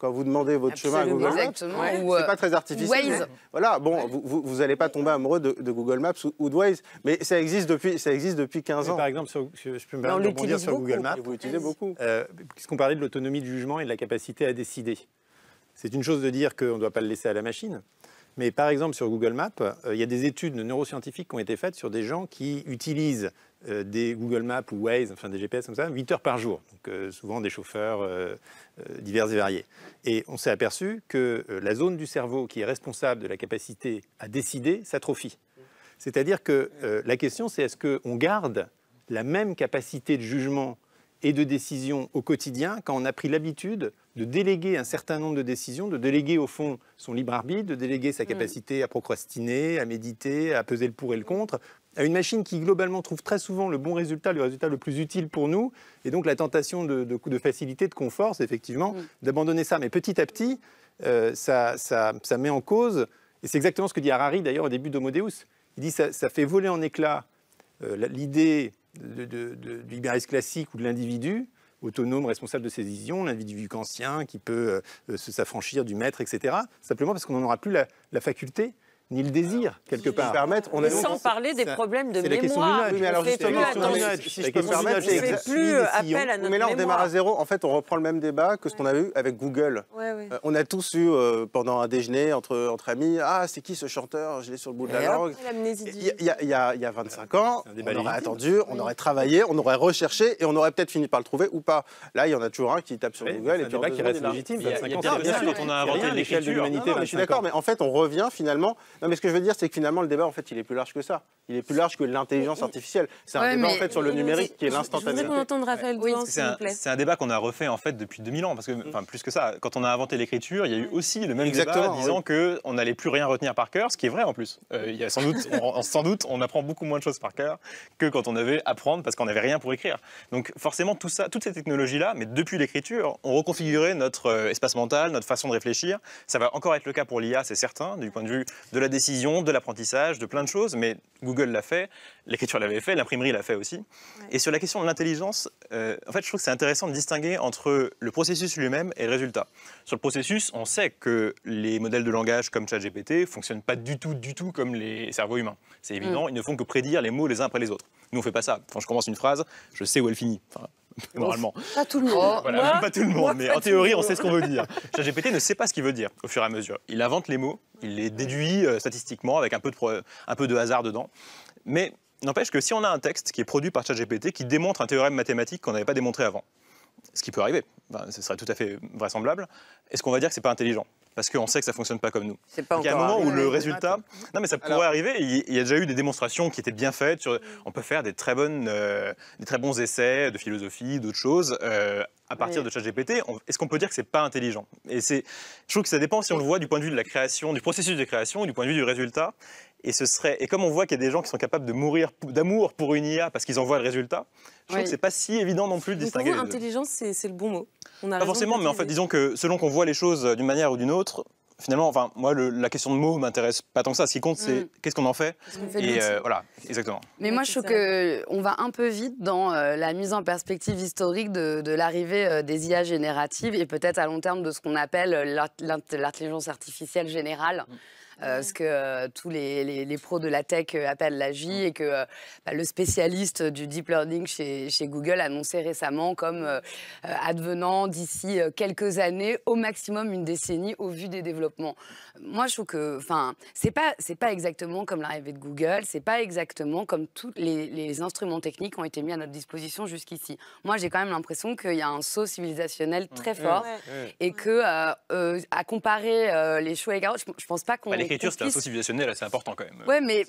quand vous demandez votre chemin à Google Maps, c'est pas très euh, artificiel. Voilà, bon, vous n'allez pas tomber amoureux de, Google Maps ou, de Waze, mais ça existe depuis, ça existe depuis 15 ans. par exemple, je, peux me rebondir sur Google Maps. vous l'utilisez beaucoup. Euh, puisqu'on parlait de l'autonomie de jugement et de la capacité à décider. C'est une chose de dire qu'on ne doit pas le laisser à la machine, mais par exemple, sur Google Maps, euh, il y a des études neuroscientifiques qui ont été faites sur des gens qui utilisent euh, des Google Maps ou Waze, enfin des GPS comme ça, 8 heures par jour. Donc euh, souvent des chauffeurs divers et variés. Et on s'est aperçu que la zone du cerveau qui est responsable de la capacité à décider s'atrophie. C'est-à-dire que la question, c'est est-ce qu'on garde la même capacité de jugement et de décisions au quotidien quand on a pris l'habitude de déléguer un certain nombre de décisions, de déléguer au fond son libre arbitre, de déléguer sa mm. capacité à procrastiner, à méditer, à peser le pour et le contre, à une machine qui globalement trouve très souvent le bon résultat, le résultat le plus utile pour nous. Et donc la tentation de, de, de facilité, de confort, c'est effectivement mm. d'abandonner ça. Mais petit à petit, euh, ça, met en cause, et c'est exactement ce que dit Harari d'ailleurs au début d'Homo Deus, il dit ça, ça fait voler en éclats euh, l'idée de, libéralisme classique ou de l'individu, autonome, responsable de ses visions, l'individu qu'ancien qui peut euh, s'affranchir du maître, etc. Simplement parce qu'on n'en aura plus la faculté ni le désir, quelque part. Permettre, on Sans parler des problèmes de mémoire. mais alors si je me plus appel à notre Mais là, on démarre à zéro. En fait, on reprend le même débat que ce qu'on a eu avec Google. Euh, on a tous eu, euh, pendant un déjeuner entre, entre amis, ah, c'est qui ce chanteur Je l'ai sur le bout de la langue. Il y, a 25 ans, on aurait attendu, on aurait travaillé, on aurait recherché et on aurait peut-être fini par le trouver ou pas. Là, il y en a toujours un qui tape sur Google. et puis débat qui reste légitime. a bien sûr, quand on a inventé l'échelle de l'humanité. Je suis d'accord, mais en fait, on revient finalement non, mais ce que je veux dire, c'est que finalement, le débat, en fait, il est plus large que ça. Il est plus large que l'intelligence artificielle. C'est un débat, en fait, sur le numérique qui est l'instantanéité. qu'on entende Raphaël plaît. C'est un, débat qu'on a refait, en fait, depuis 2000 ans. Parce que, enfin, plus que ça, quand on a inventé l'écriture, il y a eu aussi le même Exactement, débat disant que qu'on n'allait plus rien retenir par cœur, ce qui est vrai, en plus. Euh, il y a sans doute, on, sans doute, on apprend beaucoup moins de choses par cœur que quand on avait apprendre parce qu'on n'avait rien pour écrire. Donc, forcément, tout ça, toutes ces technologies-là, mais depuis l'écriture, ont reconfiguré notre euh, espace mental, notre façon de réfléchir. Ça va encore être le cas pour l'IA, c'est certain, du point de vue de la décision, de l'apprentissage, de plein de choses, mais Google l'a fait, l'écriture l'avait fait, l'imprimerie l'a fait aussi. Et sur la question de l'intelligence, euh, en fait, je trouve que c'est intéressant de distinguer entre le processus lui-même et le résultat. Sur le processus, on sait que les modèles de langage comme ChatGPT fonctionnent pas du tout, du tout comme les cerveaux humains. C'est mm. évident, ils ne font que prédire les mots les uns après les autres. Nous, on fait pas ça. Quand je commence une phrase, je sais où elle finit. *laughs* Pas tout le monde. Oh, pas tout le monde, mais en théorie, on sait ce qu'on veut dire. *laughs* charge-GPT ne sait pas ce qu'il veut dire au fur et à mesure. Il invente les mots, il les déduit euh, statistiquement avec un peu, de un peu de hasard dedans. Mais n'empêche que si on a un texte qui est produit par charge-GPT qui démontre un théorème mathématique qu'on n'avait pas démontré avant, ce qui peut arriver, ce serait tout à fait vraisemblable, est-ce qu'on va dire que c'est pas intelligent parce qu'on sait que ça ne fonctionne pas comme nous. il y a un moment où le euh, résultat... Non, mais ça pourrait arriver. Il y a déjà eu des démonstrations qui étaient bien faites. Sur... On peut faire des très, bonnes, euh, des très bons essais de philosophie, d'autres choses. Euh, à partir de ChatGPT, est-ce qu'on peut dire que c'est pas intelligent Et c'est, je trouve que ça dépend si on le voit du point de vue de la création, du processus de création, du point de vue du résultat. Et ce serait, et comme on voit qu'il y a des gens qui sont capables de mourir d'amour pour une IA parce qu'ils en voient le résultat, je trouve que c'est pas si évident non plus de distinguer. intelligence, c'est le bon mot. On pas forcément, mais en fait, disons que selon qu'on voit les choses d'une manière ou d'une autre, finalement, enfin, moi, la question de mots m'intéresse pas tant que ça. Ce qui compte, c'est mm. qu'est-ce qu'on en fait. et euh, voilà, exactement. Mais moi, je trouve qu'on va un peu vite dans euh, la mise en perspective historique de, l'arrivée euh, des IA génératives et peut-être à long terme de ce qu'on appelle l'intelligence artificielle générale. Mm. Euh, ce que euh, tous les, pros de la tech euh, appellent la J, et que bah, le spécialiste du deep learning chez, Google annonçait récemment comme advenant d'ici quelques années, au maximum une décennie, au vu des développements. Moi, je trouve que, enfin, c'est pas, c'est pas exactement comme l'arrivée de Google, c'est pas exactement comme tous les, instruments techniques ont été mis à notre disposition jusqu'ici. Moi, j'ai quand même l'impression qu'il y a un saut civilisationnel mmh. très mmh. fort et que à comparer les choux et les carottes, je, je pense pas bah, qu'on l'écriture, c'est un saut civilisationnel c'est important quand même. Oui, mais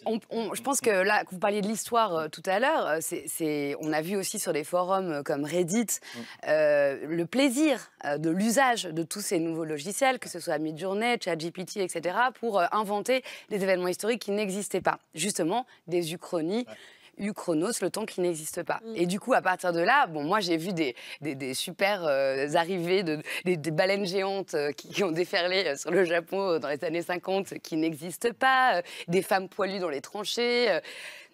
je pense que là, que vous parliez de l'histoire euh, tout à l'heure, euh, c'est, on a vu aussi sur des forums euh, comme Reddit mm. le plaisir de l'usage de tous ces nouveaux logiciels, que ce soit Midjourney, ChatGPT, etc., pour inventer des événements historiques qui n'existaient pas. Justement, des uchronies, eu Chronos, le temps qui n'existe pas. Mm. Et du coup, à partir de là, bon, moi j'ai vu des, des, super euh, arrivées, de, des, baleines géantes euh, qui, qui, ont déferlé euh, sur le Japon dans les années 50 qui n'existent pas, des femmes poilues dans les tranchées.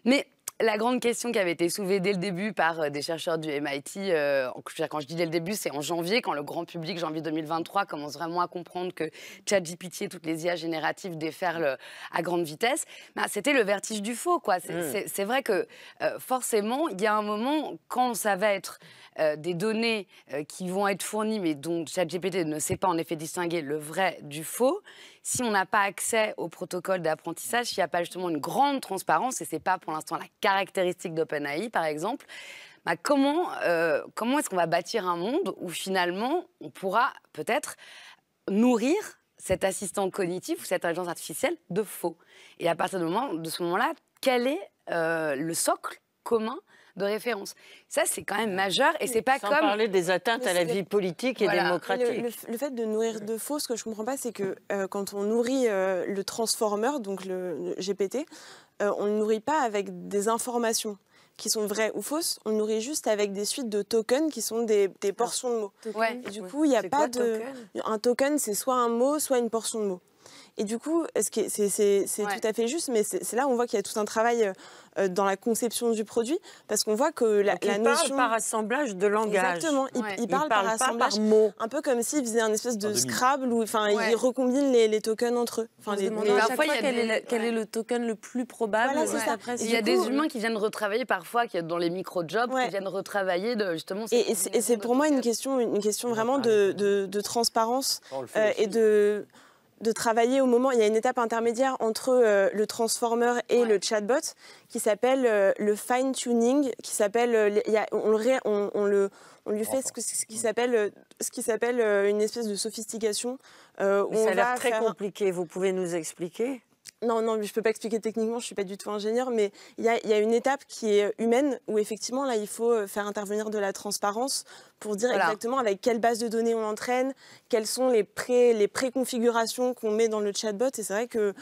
mais la grande question qui avait été soulevée dès le début par euh, des chercheurs du MIT, euh, quand je dis dès le début, c'est en janvier, quand le grand public, janvier 2023, commence vraiment à comprendre que ChatGPT et toutes les IA génératives déferlent euh, à grande vitesse, bah, c'était le vertige du faux. quoi. C'est mmh. vrai que forcément, il y a un moment, quand ça va être des données qui vont être fournies, mais dont ChatGPT ne sait pas en effet distinguer le vrai du faux, si on n'a pas accès au protocole d'apprentissage, s'il n'y a pas justement une grande transparence, et ce n'est pas pour l'instant la caractéristique d'OpenAI, par exemple, bah, comment, euh, comment est-ce qu'on va bâtir un monde où finalement on pourra peut-être nourrir cet assistant cognitif ou cette intelligence artificielle de faux Et à partir de, ce moment-là, quel est euh, le socle commun de référence. Ça, c'est quand même majeur et c'est pas Sans comme. parler des atteintes à la vie politique et démocratique. Le, fait de nourrir de faux, ce que je comprends pas, c'est que euh, quand on nourrit euh, le transformer, donc le, GPT, euh, on ne nourrit pas avec des informations qui sont vraies ou fausses, on nourrit juste avec des suites de tokens qui sont des, ah. portions de mots. Ouais. du coup, il n'y a pas de. un token, c'est soit un mot, soit une portion de mots. Et du coup, c'est tout à fait juste, mais c'est là où on voit qu'il y a tout un travail euh, dans la conception du produit, parce qu'on voit que la, la il parle par assemblage de langage. Exactement, il, parle, par assemblage, mots. un peu comme s'il faisait un espèce de Scrabble, où enfin, il recombine les, tokens entre eux. Enfin, les, parfois, il y quel, est quel est le token le plus probable euh, Il y a des humains qui viennent retravailler parfois, qui dans les micro-jobs, qui viennent retravailler de, justement... Et, et c'est pour moi une question, une question vraiment de, transparence euh, et hein. de de travailler au moment, il y a une étape intermédiaire entre euh, le transformer et le chatbot qui s'appelle euh, le fine tuning, qui s'appelle, euh, on, le, on lui fait ce, qui s'appelle ce qui s'appelle une espèce de sophistication. Euh, ça a l'air très compliqué. Vous pouvez nous expliquer non, non, je ne peux pas expliquer techniquement, je suis pas du tout ingénieur, mais il y a, une étape qui est humaine où effectivement, là, il faut euh, faire intervenir de la transparence pour dire exactement avec quelle base de données on entraîne, quelles sont les, les préconfigurations qu'on met dans le chatbot. Et c'est vrai que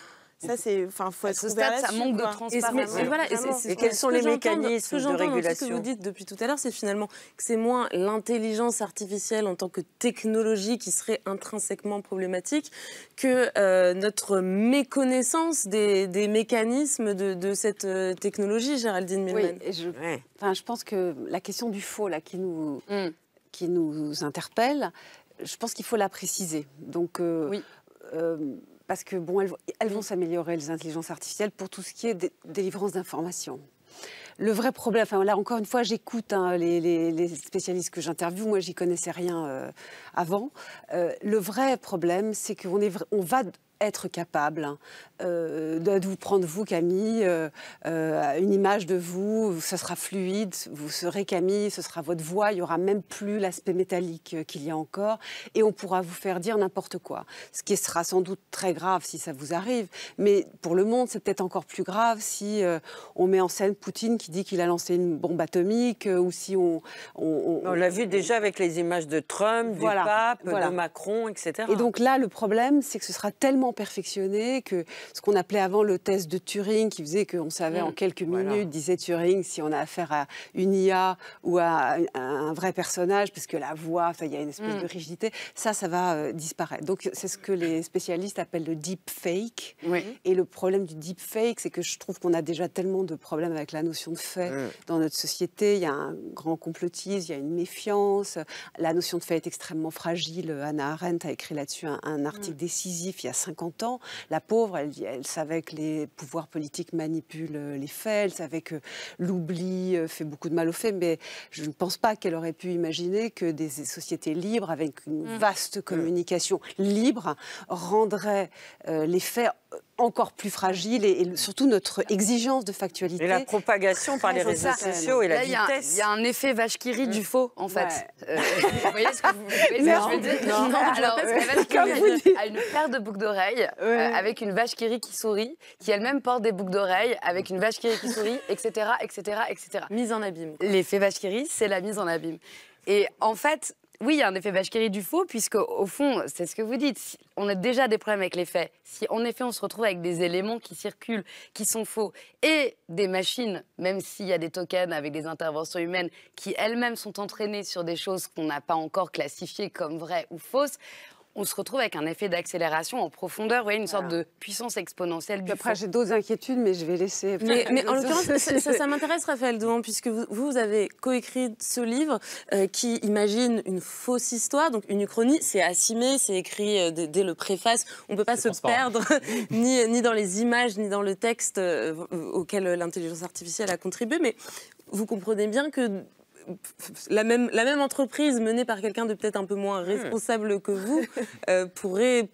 ça, c'est. Enfin, faut être ce stade, ça manque de transparence. Et, voilà, et, quels sont les mécanismes de régulation Ce que vous dites depuis tout à l'heure, c'est finalement que c'est moins l'intelligence artificielle en tant que technologie qui serait intrinsèquement problématique que euh, notre méconnaissance des, mécanismes de, cette euh, technologie, Géraldine Millman. Oui, je, je pense que la question du faux, là, qui nous, hum. qui nous interpelle, je pense qu'il faut la préciser. Donc, euh, oui parce que bon, elles, vont s'améliorer, les intelligences artificielles, pour tout ce qui est délivrance d'informations. Le vrai problème, enfin là encore une fois, j'écoute hein, les, spécialistes que j'interviewe, moi j'y connaissais rien euh, avant. Euh, le vrai problème, c'est qu'on on va être capable hein. euh, de vous prendre, vous Camille, euh, euh, une image de vous, ce sera fluide, vous serez Camille, ce sera votre voix, il n'y aura même plus l'aspect métallique qu'il y a encore, et on pourra vous faire dire n'importe quoi, ce qui sera sans doute très grave si ça vous arrive, mais pour le monde c'est peut-être encore plus grave si on met en scène Poutine qui dit qu'il a lancé une bombe atomique, ou si on... On, l'a vu déjà avec les images de Trump, voilà, du pape, de Macron, etc. Et donc là, le problème, c'est que ce sera tellement perfectionné que ce qu'on appelait avant le test de Turing, qui faisait qu'on savait en mm. quelques minutes, disait Turing, si on a affaire à une IA ou à un vrai personnage, parce que la voix, il y a une espèce mm. de rigidité, ça, ça va euh, disparaître. Donc c'est ce que les spécialistes appellent le deep fake. Et le problème du deep fake, c'est que je trouve qu'on a déjà tellement de problèmes avec la notion de fait mm. dans notre société. Il y a un grand complotisme, il y a une méfiance. La notion de fait est extrêmement fragile. Anna Arendt a écrit là-dessus un, article décisif il y a la pauvre, elle, savait que les pouvoirs politiques manipulent euh, les faits, elle savait que l'oubli euh, fait beaucoup de mal aux faits, mais je ne pense pas qu'elle aurait pu imaginer que des sociétés libres, avec une mmh. vaste mmh. communication libre, rendraient euh, les faits encore plus fragile et, surtout notre exigence de factualité. Et la propagation par les réseaux sociaux et la vitesse. Il y, a un effet vache qui rit du mm. faux, en fait. Euh, vous voyez ce que vous, je veux dire Non, non alors, a une paire de boucles d'oreilles euh, avec une vache qui rit qui sourit, qui elle-même porte des boucles d'oreilles avec une vache qui rit qui sourit, etc., etc., etc. Mise en abîme. L'effet vache qui rit, c'est la mise en abîme. Et en fait, oui, il y a un effet Bachkiri du faux, puisque au fond, c'est ce que vous dites, on a déjà des problèmes avec les faits. Si en effet on se retrouve avec des éléments qui circulent, qui sont faux, et des machines, même s'il y a des tokens avec des interventions humaines, qui elles-mêmes sont entraînées sur des choses qu'on n'a pas encore classifiées comme vraies ou fausses, on se retrouve avec un effet d'accélération en profondeur, une sorte de puissance exponentielle. après, j'ai d'autres inquiétudes, mais je vais laisser. Mais, en l'occurrence, ça, ça, *laughs* m'intéresse, Raphaël Douan, puisque vous, vous avez coécrit ce livre euh, qui imagine une fausse histoire, donc une uchronie. C'est assimé, c'est écrit euh, dès le préface. On ne peut pas se perdre *laughs* ni, dans les images, ni dans le texte euh, auquel l'intelligence artificielle a contribué. Mais vous comprenez bien que la même, entreprise menée par quelqu'un de peut-être un peu moins hmm. responsable que vous *laughs* euh, pourrait,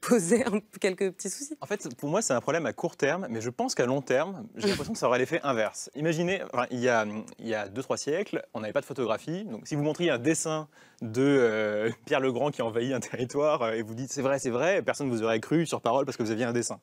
poser quelques petits soucis. En fait, pour moi, c'est un problème à court terme, mais je pense qu'à long terme, j'ai l'impression que ça aurait l'effet inverse. Imaginez, il, y a, il y deux, trois siècles, on n'avait pas de photographie. Donc, si vous montriez un dessin de euh, Pierre le Grand qui envahit un territoire euh, et vous dites c'est vrai, c'est vrai, personne ne vous aurait cru sur parole parce que vous aviez un dessin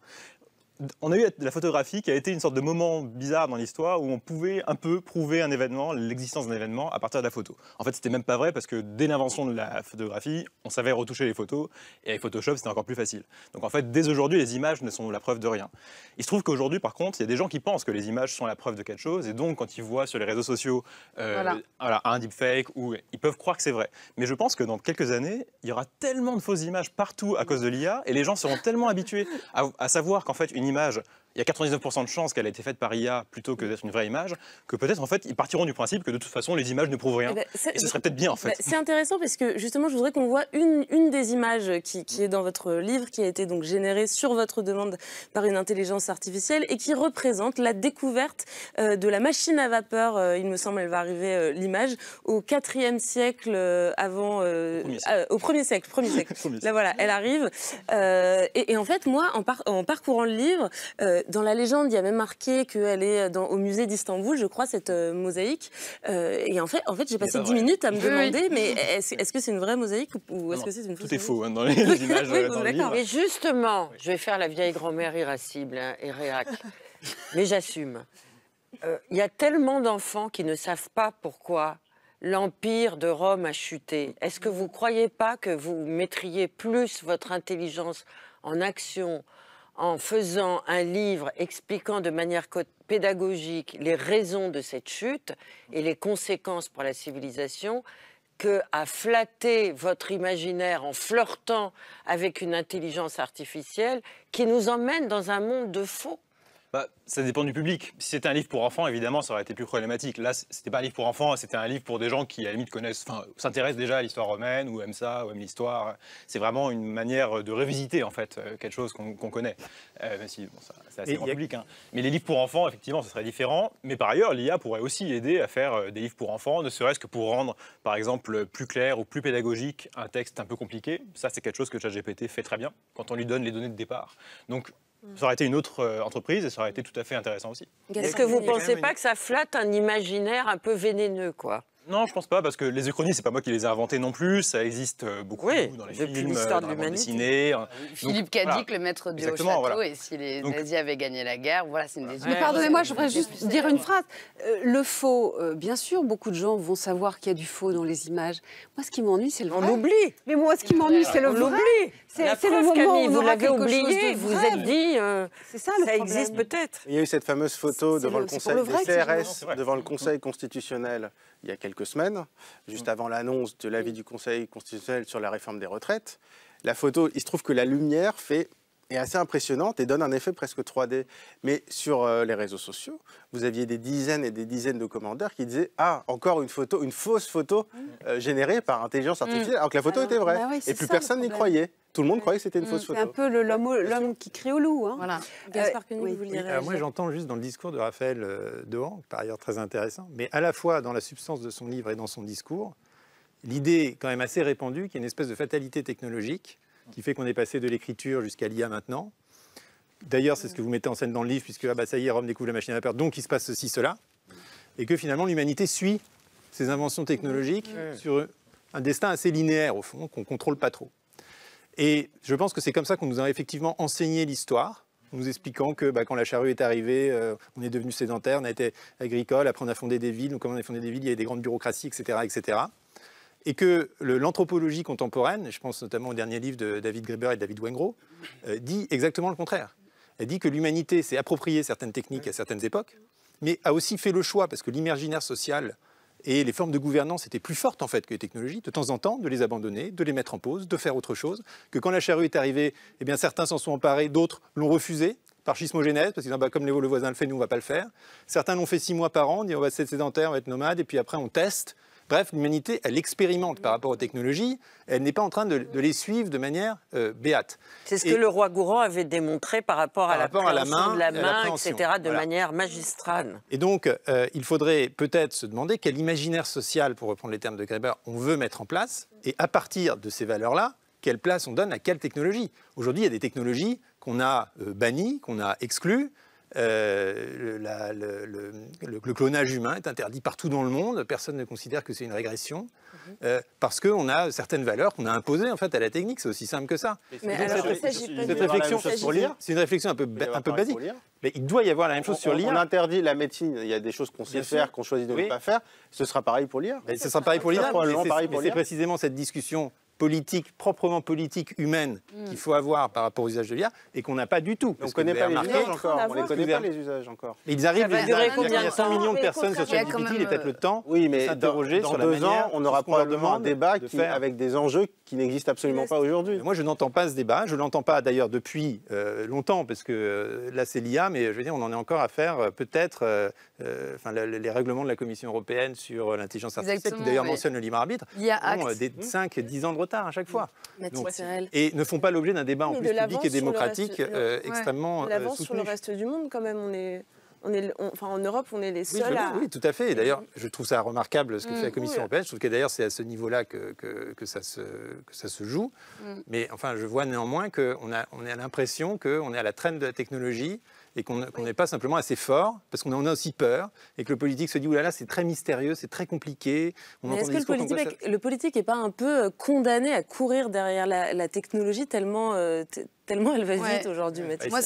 on a eu la photographie qui a été une sorte de moment bizarre dans l'histoire où on pouvait un peu prouver un événement, l'existence d'un événement à partir de la photo. En fait, c'était même pas vrai parce que dès l'invention de la photographie, on savait retoucher les photos et avec Photoshop, c'était encore plus facile. Donc en fait, dès aujourd'hui, les images ne sont la preuve de rien. Il se trouve qu'aujourd'hui, par contre, il y a des gens qui pensent que les images sont la preuve de quelque chose et donc quand ils voient sur les réseaux sociaux euh, voilà. un deepfake, ils peuvent croire que c'est vrai. Mais je pense que dans quelques années, il y aura tellement de fausses images partout à cause de l'IA et les gens seront tellement habitués à, à savoir qu'en fait, une image il y a 99% de chances qu'elle ait été faite par IA plutôt que d'être une vraie image, que peut-être en fait ils partiront du principe que de toute façon les images ne prouvent rien. Eh ben, et, ce serait peut-être bien en fait. Bah, c'est intéressant parce que justement je voudrais qu'on voit une, une, des images qui, qui, est dans votre livre, qui a été donc générée sur votre demande par une intelligence artificielle et qui représente la découverte euh, de la machine à vapeur, euh, il me semble, elle va arriver euh, l'image, au 4e siècle avant... au 1er siècle, premier siècle. *laughs* Là voilà, elle arrive. Et, en fait moi, en parcourant le livre, dans la légende, il y a même marqué qu'elle est euh, au musée d'Istanbul, je crois, cette euh, mosaïque. Euh, et en fait, en fait j'ai passé dix minutes à me demander, mais est-ce que c'est une vraie mosaïque ou est-ce que c'est une fausse Tout est faux hein, dans les *laughs* images. Mais justement, je vais faire la vieille grand-mère irascible hein, et réac, mais j'assume. Il y a tellement d'enfants qui ne savent pas pourquoi l'empire de Rome a chuté. Est-ce que vous ne croyez pas que vous mettriez plus votre intelligence en action, en faisant un livre expliquant de manière pédagogique les raisons de cette chute et les conséquences pour la civilisation que à flatter votre imaginaire en flirtant avec une intelligence artificielle qui nous emmène dans un monde de faux. Bah, ça dépend du public. Si c'était un livre pour enfants, évidemment, ça aurait été plus problématique. Là, c'était pas un livre pour enfants, c'était un livre pour des gens qui, à la limite, connaissent, enfin, s'intéressent déjà à l'histoire romaine ou aiment ça, ou aiment l'histoire. C'est vraiment une manière de revisiter, en fait, euh, quelque chose qu'on connaît. Euh, même si, bon, c'est assez grand public. Hein. Mais les livres pour enfants, effectivement, ce serait différent. Mais par ailleurs, l'IA pourrait aussi aider à faire euh, des livres pour enfants, ne serait-ce que pour rendre, par exemple, plus clair ou plus pédagogique un texte un peu compliqué. Ça, c'est quelque chose que GPT fait très bien quand on lui donne les données de départ. Donc, ça aurait été une autre euh, entreprise et ça aurait été tout à fait intéressant aussi. Est-ce que vous ne pensez pas que ça flatte un imaginaire un peu vénéneux, quoi non, je pense pas, parce que les uchronies, c'est pas moi qui les ai inventées non plus. Ça existe euh, beaucoup dans les films, dans le de hein. euh, Philippe Cadic, le maître du château, et si les nazis avaient gagné la guerre, voilà, c'est une des Mais pardonnez-moi, je voudrais juste dire une phrase. Euh, le faux, bien sûr, beaucoup de gens vont savoir qu'il y a du faux dans les images. Moi, ce qui m'ennuie, c'est le vrai. On l'oublie. Mais moi, ce qui m'ennuie, c'est le vrai. C'est le moment où vous l'avez oublié, vous êtes dit, C'est ça, ça existe peut-être. Il y a eu cette fameuse photo devant le, conseil CRS, devant le mm-hmm. Conseil constitutionnel il y a quelques semaines, juste mm. avant l'annonce de l'avis du Conseil constitutionnel sur la réforme des retraites. La photo, il se trouve que la lumière fait est assez impressionnante et donne un effet presque 3D. Mais sur euh, les réseaux sociaux, vous aviez des dizaines et des dizaines de commandeurs qui disaient Ah, encore une photo, une fausse photo euh, générée par intelligence mm. artificielle, alors que la photo était vraie. Bah et plus personne n'y croyait. Tout le monde croyait que c'était une mm. fausse photo. C'est un peu l'homme qui crie au loup. Hein. Voilà. Euh, Gaspard euh, vous oui, Moi, j'entends juste dans le discours de Raphaël dehors par ailleurs très intéressant, mais à la fois dans la substance de son livre et dans son discours, l'idée quand même assez répandue qu'il y a une espèce de fatalité technologique qui fait qu'on est passé de l'écriture jusqu'à l'IA maintenant. D'ailleurs, c'est ce que vous mettez en scène dans le livre, puisque ah bah, ça y est, Rome découvre la machine à vapeur donc il se passe ceci, cela. Et que finalement, l'humanité suit ces inventions technologiques sur un destin assez linéaire, au fond, qu'on ne contrôle pas trop. Et je pense que c'est comme ça qu'on nous a effectivement enseigné l'histoire, nous expliquant que bah, quand la charrue est arrivée, euh, on est devenu sédentaire, on a été agricole, après on a fondé des villes, donc comme on a fondé des villes, il y a des grandes bureaucraties, etc. etc et que l'anthropologie contemporaine, je pense notamment au dernier livre de David Graeber et David Wengro, euh, dit exactement le contraire. Elle dit que l'humanité s'est appropriée certaines techniques à certaines époques, mais a aussi fait le choix, parce que l'imaginaire social et les formes de gouvernance étaient plus fortes en fait que les technologies, de temps en temps, de les abandonner, de les mettre en pause, de faire autre chose, que quand la charrue est arrivée, eh bien, certains s'en sont emparés, d'autres l'ont refusé, par schismogénèse, parce qu'ils disent ah bah, comme le voisin le fait, nous on va pas le faire. Certains l'ont fait six mois par an, on on va être sédentaire, on va être nomade, et puis après on teste, Bref, l'humanité, elle expérimente par rapport aux technologies, elle n'est pas en train de, les suivre de manière euh, béate. C'est ce que le roi Gourand avait démontré par rapport à, la main, de la main, etc., de manière magistrale. Et donc, euh, il faudrait peut-être se demander quel imaginaire social, pour reprendre les termes de Greber, on veut mettre en place. Et à partir de ces valeurs-là, quelle place on donne à quelle technologie Aujourd'hui, il y a des technologies qu'on a euh, bannies, qu'on a exclues. Euh, le, clonage humain est interdit partout dans le monde. Personne ne considère que c'est une régression mhm. euh, parce qu'on a certaines valeurs qu'on a imposées en fait à la technique. C'est aussi simple que ça. cette, c'est une réflexion un peu, un peu basique. Mais il doit y avoir la même chose sur lire On interdit la médecine. Il y a des choses qu'on sait faire, qu'on choisit de ne pas faire. Ce sera pareil pour lire Ce sera pareil pour l'IA. C'est précisément cette discussion politique, proprement politique, humaine mm. qu'il faut avoir par rapport aux usages de l'IA et qu'on n'a pas du tout. on ne connaît pas les usages encore. On connaît pas les usages encore. Ils arrivent, il y a 100 millions de personnes sur ChatGPT, il, il est peut-être le euh, temps oui, mais d'interroger sur deux ans, on aura probablement un débat qui, faire. avec des enjeux qui n'existent absolument pas aujourd'hui. Moi, je n'entends pas ce débat. Je ne l'entends pas d'ailleurs depuis euh, longtemps, parce que euh, là, c'est l'IA, mais je veux dire, on en est encore à faire peut-être les règlements de la Commission européenne sur l'intelligence artificielle, qui d'ailleurs mentionne le libre arbitre, ont des 5-10 mmh. ans de retard à chaque mm. fois. et ne font pas l'objet d'un débat en plus public et démocratique extrêmement l'avance sur le euh, euh, reste du monde quand même, on est... On est, enfin, en Europe, on est les seuls oui, à... Oui, tout à fait. Et d'ailleurs, je trouve ça remarquable ce que fait la mm. Commission européenne. Je trouve que d'ailleurs, c'est à ce niveau-là que, ça, se, que ça se joue. Mm. Mais enfin, je vois néanmoins qu'on a, on a l'impression qu'on est à la traîne de la technologie et qu'on n'est pas simplement assez fort, parce qu'on en a aussi peur, et que le politique se dit, oulala, c'est très mystérieux, c'est très compliqué. Est-ce que le politique, ça... politique est pas un peu euh, condamné à courir derrière la, technologie tellement... Euh, tellement elle va vite aujourd'hui. Moi,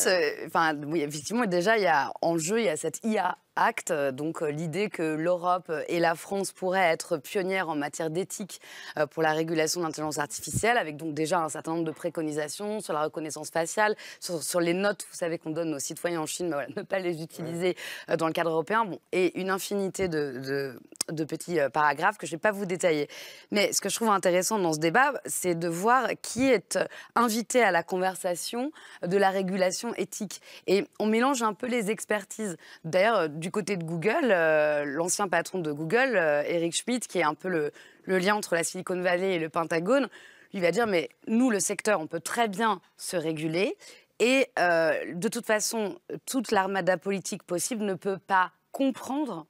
enfin, oui, effectivement, déjà, il y a en jeu, il y a cette IA acte, donc euh, l'idée que l'Europe et la France pourraient être pionnières en matière d'éthique euh, pour la régulation de l'intelligence artificielle, avec donc déjà un certain nombre de préconisations sur la reconnaissance faciale, sur, les notes, vous savez, qu'on donne aux citoyens en Chine, mais voilà, *laughs* ne pas les utiliser euh, dans le cadre européen, bon, et une infinité de, de, de petits paragraphes que je ne vais pas vous détailler. Mais ce que je trouve intéressant dans ce débat, c'est de voir qui est invité à la conversation de la régulation éthique. Et on mélange un peu les expertises. D'ailleurs, du côté de Google, euh, l'ancien patron de Google, euh, Eric Schmidt, qui est un peu le, lien entre la Silicon Valley et le Pentagone, lui va dire mais nous, le secteur, on peut très bien se réguler. Et euh, de toute façon, toute l'armada politique possible ne peut pas comprendre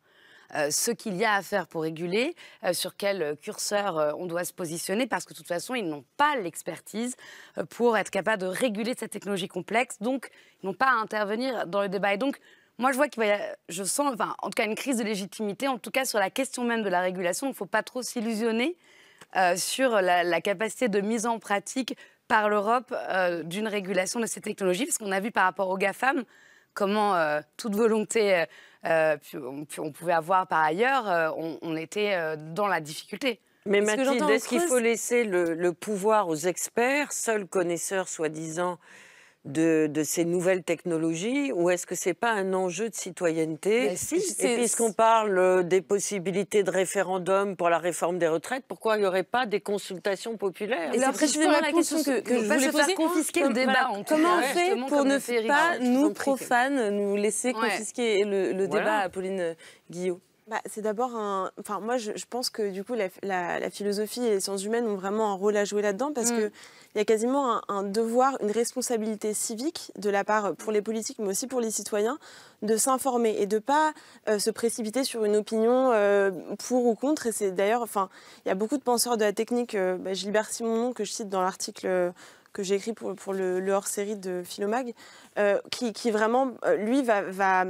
ce qu'il y a à faire pour réguler, sur quel curseur on doit se positionner, parce que de toute façon, ils n'ont pas l'expertise pour être capables de réguler cette technologie complexe, donc ils n'ont pas à intervenir dans le débat. Et donc, moi, je vois qu'il va je sens, enfin, en tout cas, une crise de légitimité, en tout cas sur la question même de la régulation. Il ne faut pas trop s'illusionner euh, sur la, capacité de mise en pratique par l'Europe euh, d'une régulation de ces technologies, parce qu'on a vu par rapport aux GAFAM comment euh, toute volonté qu'on pouvait avoir par ailleurs, on, était dans la difficulté. Mais Mathilde, est-ce qu'il faut laisser le, le pouvoir aux experts, seuls connaisseurs soi-disant de, ces nouvelles technologies ou est-ce que n'est pas un enjeu de citoyenneté Et ben puisqu'on parle euh, des possibilités de référendum pour la réforme des retraites, pourquoi il n'y aurait pas des consultations populaires et C'est précisément la question que, que, je voulais confisquer le débat. Comment on fait pour ne pas, nous, profanes, nous laisser confisquer le, débat à Pauline Pauline Guillot bah, c'est d'abord un. Enfin, moi, je, pense que du coup, la, philosophie et les sciences humaines ont vraiment un rôle à jouer là-dedans parce mm. que qu'il y a quasiment un, devoir, une responsabilité civique de la part, euh, pour les politiques, mais aussi pour les citoyens, de s'informer et de ne pas euh, se précipiter sur une opinion euh, pour ou contre. Et c'est d'ailleurs. Enfin, il y a beaucoup de penseurs de la technique, bah, Gilbert Simon, que je cite dans l'article que j'ai écrit pour, pour le, hors-série de Philomag, qui, qui, vraiment, lui, va, va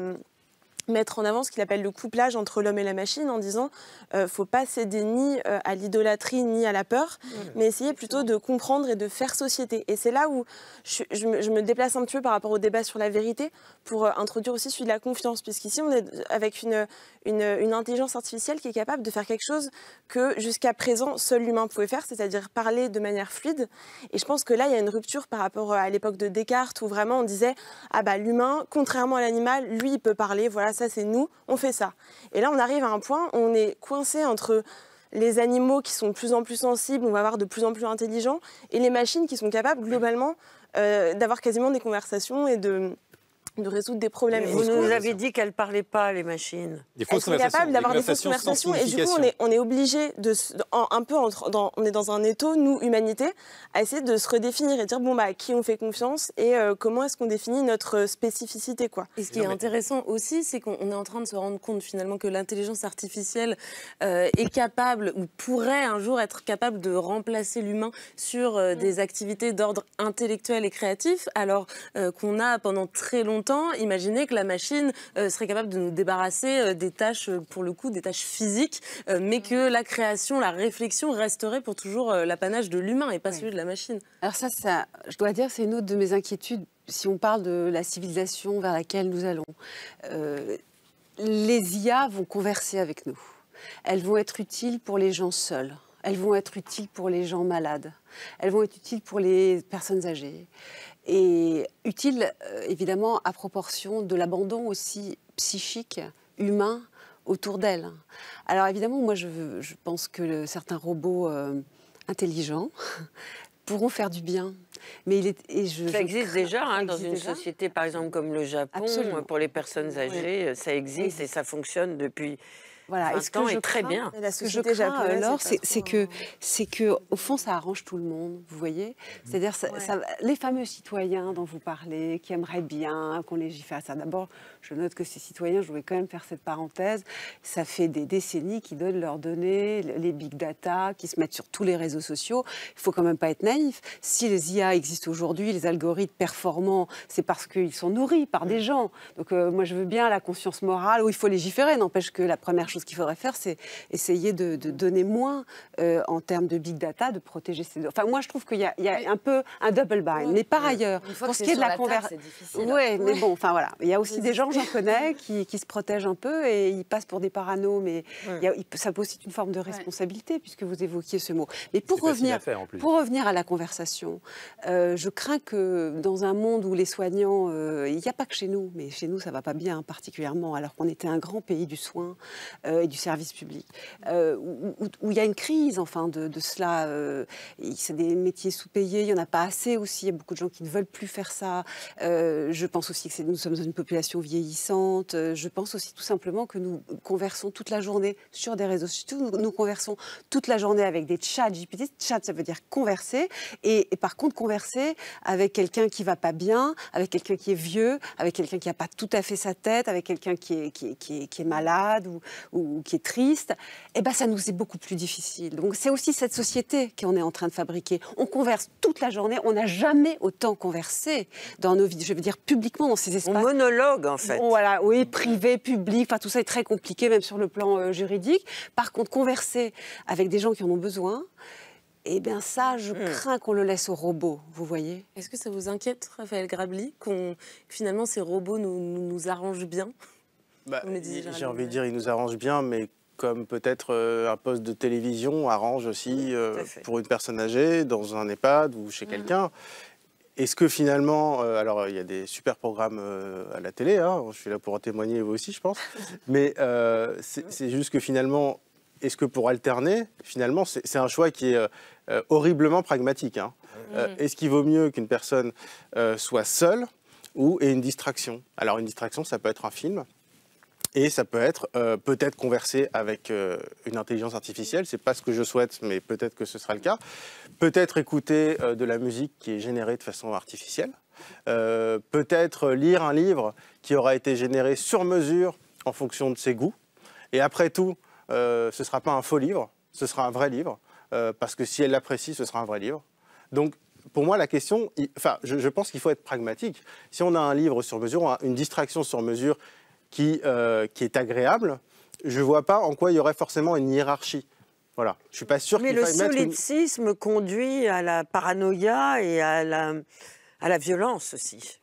mettre en avant ce qu'il appelle le couplage entre l'homme et la machine en disant ne euh, faut pas céder ni euh, à l'idolâtrie ni à la peur mais essayer plutôt de comprendre et de faire société et c'est là où je, me, déplace un petit peu par rapport au débat sur la vérité pour euh, introduire aussi celui de la confiance puisqu'ici on est avec une, une, intelligence artificielle qui est capable de faire quelque chose que jusqu'à présent seul l'humain pouvait faire c'est-à-dire parler de manière fluide et je pense que là il y a une rupture par rapport à l'époque de Descartes où vraiment on disait ah bah l'humain contrairement à l'animal lui il peut parler voilà ça c'est nous, on fait ça. Et là, on arrive à un point où on est coincé entre les animaux qui sont de plus en plus sensibles, on va avoir de plus en plus intelligents, et les machines qui sont capables globalement euh, d'avoir quasiment des conversations et de, de résoudre des problèmes. Vous nous avez dit qu'elles ne parlaient pas, les machines. Des fausses Elles d'avoir des fausses conversations. Et du coup, on est, on est obligé, de, un peu, on est dans un étau, nous, humanité, à essayer de se redéfinir et dire, bon, bah, à qui on fait confiance et euh, comment est-ce qu'on définit notre spécificité, quoi. Et ce qui est intéressant aussi, c'est qu'on est en train de se rendre compte, finalement, que l'intelligence artificielle euh, est capable, ou pourrait un jour être capable de remplacer l'humain sur euh, mm. des activités d'ordre intellectuel et créatif, alors qu'on a, pendant très longtemps, Imaginez imaginer que la machine euh, serait capable de nous débarrasser euh, des tâches, euh, pour le coup, des tâches physiques, mais mm. que la création, la réflexion resterait pour toujours l'apanage de l'humain et pas celui de la machine. Alors ça, ça, je dois dire, c'est une autre de mes inquiétudes si on parle de la civilisation vers laquelle nous allons. les IA vont converser avec nous. Elles vont être utiles pour les gens seuls. Elles vont être utiles pour les gens malades. Elles vont être utiles pour les personnes âgées et utile euh, évidemment à proportion de l'abandon aussi psychique, humain autour d'elle. Alors évidemment, moi je, je pense que certains robots euh, intelligents *laughs* pourront faire du bien. Mais il je, ça existe déjà hein, dans une société, par exemple, comme le Japon, pour les personnes âgées, euh, ça existe et ça fonctionne depuis voilà. Et ce que je très bien euh, que alors, c'est que, c'est que, au fond, ça arrange tout le monde. Vous voyez, mm. c'est-à-dire, les fameux citoyens dont vous parlez, qui aimeraient bien qu'on les ça. Hein, d'abord, je note que ces citoyens, je voulais quand même faire cette parenthèse, ça fait des décennies qu'ils donnent leurs données, les big data, qui se mettent sur tous les réseaux sociaux. Il faut quand même pas être naïf. Si les IA existent aujourd'hui, les algorithmes performants, c'est parce qu'ils sont nourris par des gens. Donc euh, moi, je veux bien la conscience morale où il faut légiférer. N'empêche que la première chose qu'il faudrait faire, c'est essayer de, donner moins euh, en termes de big data, de protéger ces. Enfin, moi, je trouve qu'il y, a, un peu un double bind. Mais par ailleurs, pour ce qui est de la, conversation, oui, mais bon, enfin voilà, il y a aussi des gens *laughs* j'en connais, qui, qui, se protègent un peu et ils passent pour des parano, mais ça pose aussi une forme de responsabilité, puisque vous évoquiez ce mot. Mais pour revenir, pour revenir à la conversation, euh, je crains que dans un monde où les soignants, euh, il n'y a pas que chez nous, mais chez nous ça va pas bien particulièrement, alors qu'on était un grand pays du soin euh, et du service public, où il y a une crise enfin de, cela. c'est des métiers sous-payés, il n'y en a pas assez aussi, il y a beaucoup de gens qui ne veulent plus faire ça. je pense aussi que nous sommes dans une population vieillissante euh, je pense aussi tout simplement que nous conversons toute la journée sur des réseaux sociaux. Nous, conversons toute la journée avec des chats GPT. Chat, ça veut dire converser. Et, par contre, converser avec quelqu'un qui va pas bien, avec quelqu'un qui est vieux, avec quelqu'un qui n'a pas tout à fait sa tête, avec quelqu'un qui est, qui, malade ou, ou, qui est triste, eh ben, ça nous est beaucoup plus difficile. Donc c'est aussi cette société qu'on est en train de fabriquer. On converse toute la journée. On n'a jamais autant conversé dans nos vies. Je veux dire publiquement dans ces espaces. On monologue en fait. Voilà, oui, privé, public, enfin tout ça est très compliqué, même sur le plan euh, juridique. Par contre, converser avec des gens qui en ont besoin, eh bien ça, je hmm. crains qu'on le laisse aux robots, vous voyez. Est-ce que ça vous inquiète, Raphaël Grabli, qu'on finalement ces robots nous, nous, arrange arrangent bien bah, J'ai envie de dire, ils nous arrangent bien, mais comme peut-être euh, un poste de télévision arrange aussi euh, pour une personne âgée dans un EHPAD ou chez hmm. quelqu'un. Est-ce que finalement, euh, alors il y a des super programmes euh, à la télé, hein, je suis là pour en témoigner, vous aussi je pense, *laughs* mais euh, c'est juste que finalement, est-ce que pour alterner, finalement, c'est un choix qui est horriblement pragmatique. Hein. Mm. est-ce qu'il vaut mieux qu'une personne soit seule ou ait une distraction Alors une distraction, ça peut être un film, et ça peut être euh, peut-être converser avec euh, une intelligence artificielle, c'est pas ce que je souhaite, mais peut-être que ce sera le cas. Peut-être écouter euh, de la musique qui est générée de façon artificielle. peut-être lire un livre qui aura été généré sur mesure en fonction de ses goûts. Et après tout, ce ne sera pas un faux livre, ce sera un vrai livre, parce que si elle l'apprécie, ce sera un vrai livre. Donc pour moi, la question, enfin, je, je pense qu'il faut être pragmatique. Si on a un livre sur mesure, on a une distraction sur mesure qui, euh, qui est agréable, je ne vois pas en quoi il y aurait forcément une hiérarchie. Voilà, je suis pas sûr. Mais le solipsisme conduit à la paranoïa et à la, à la violence aussi.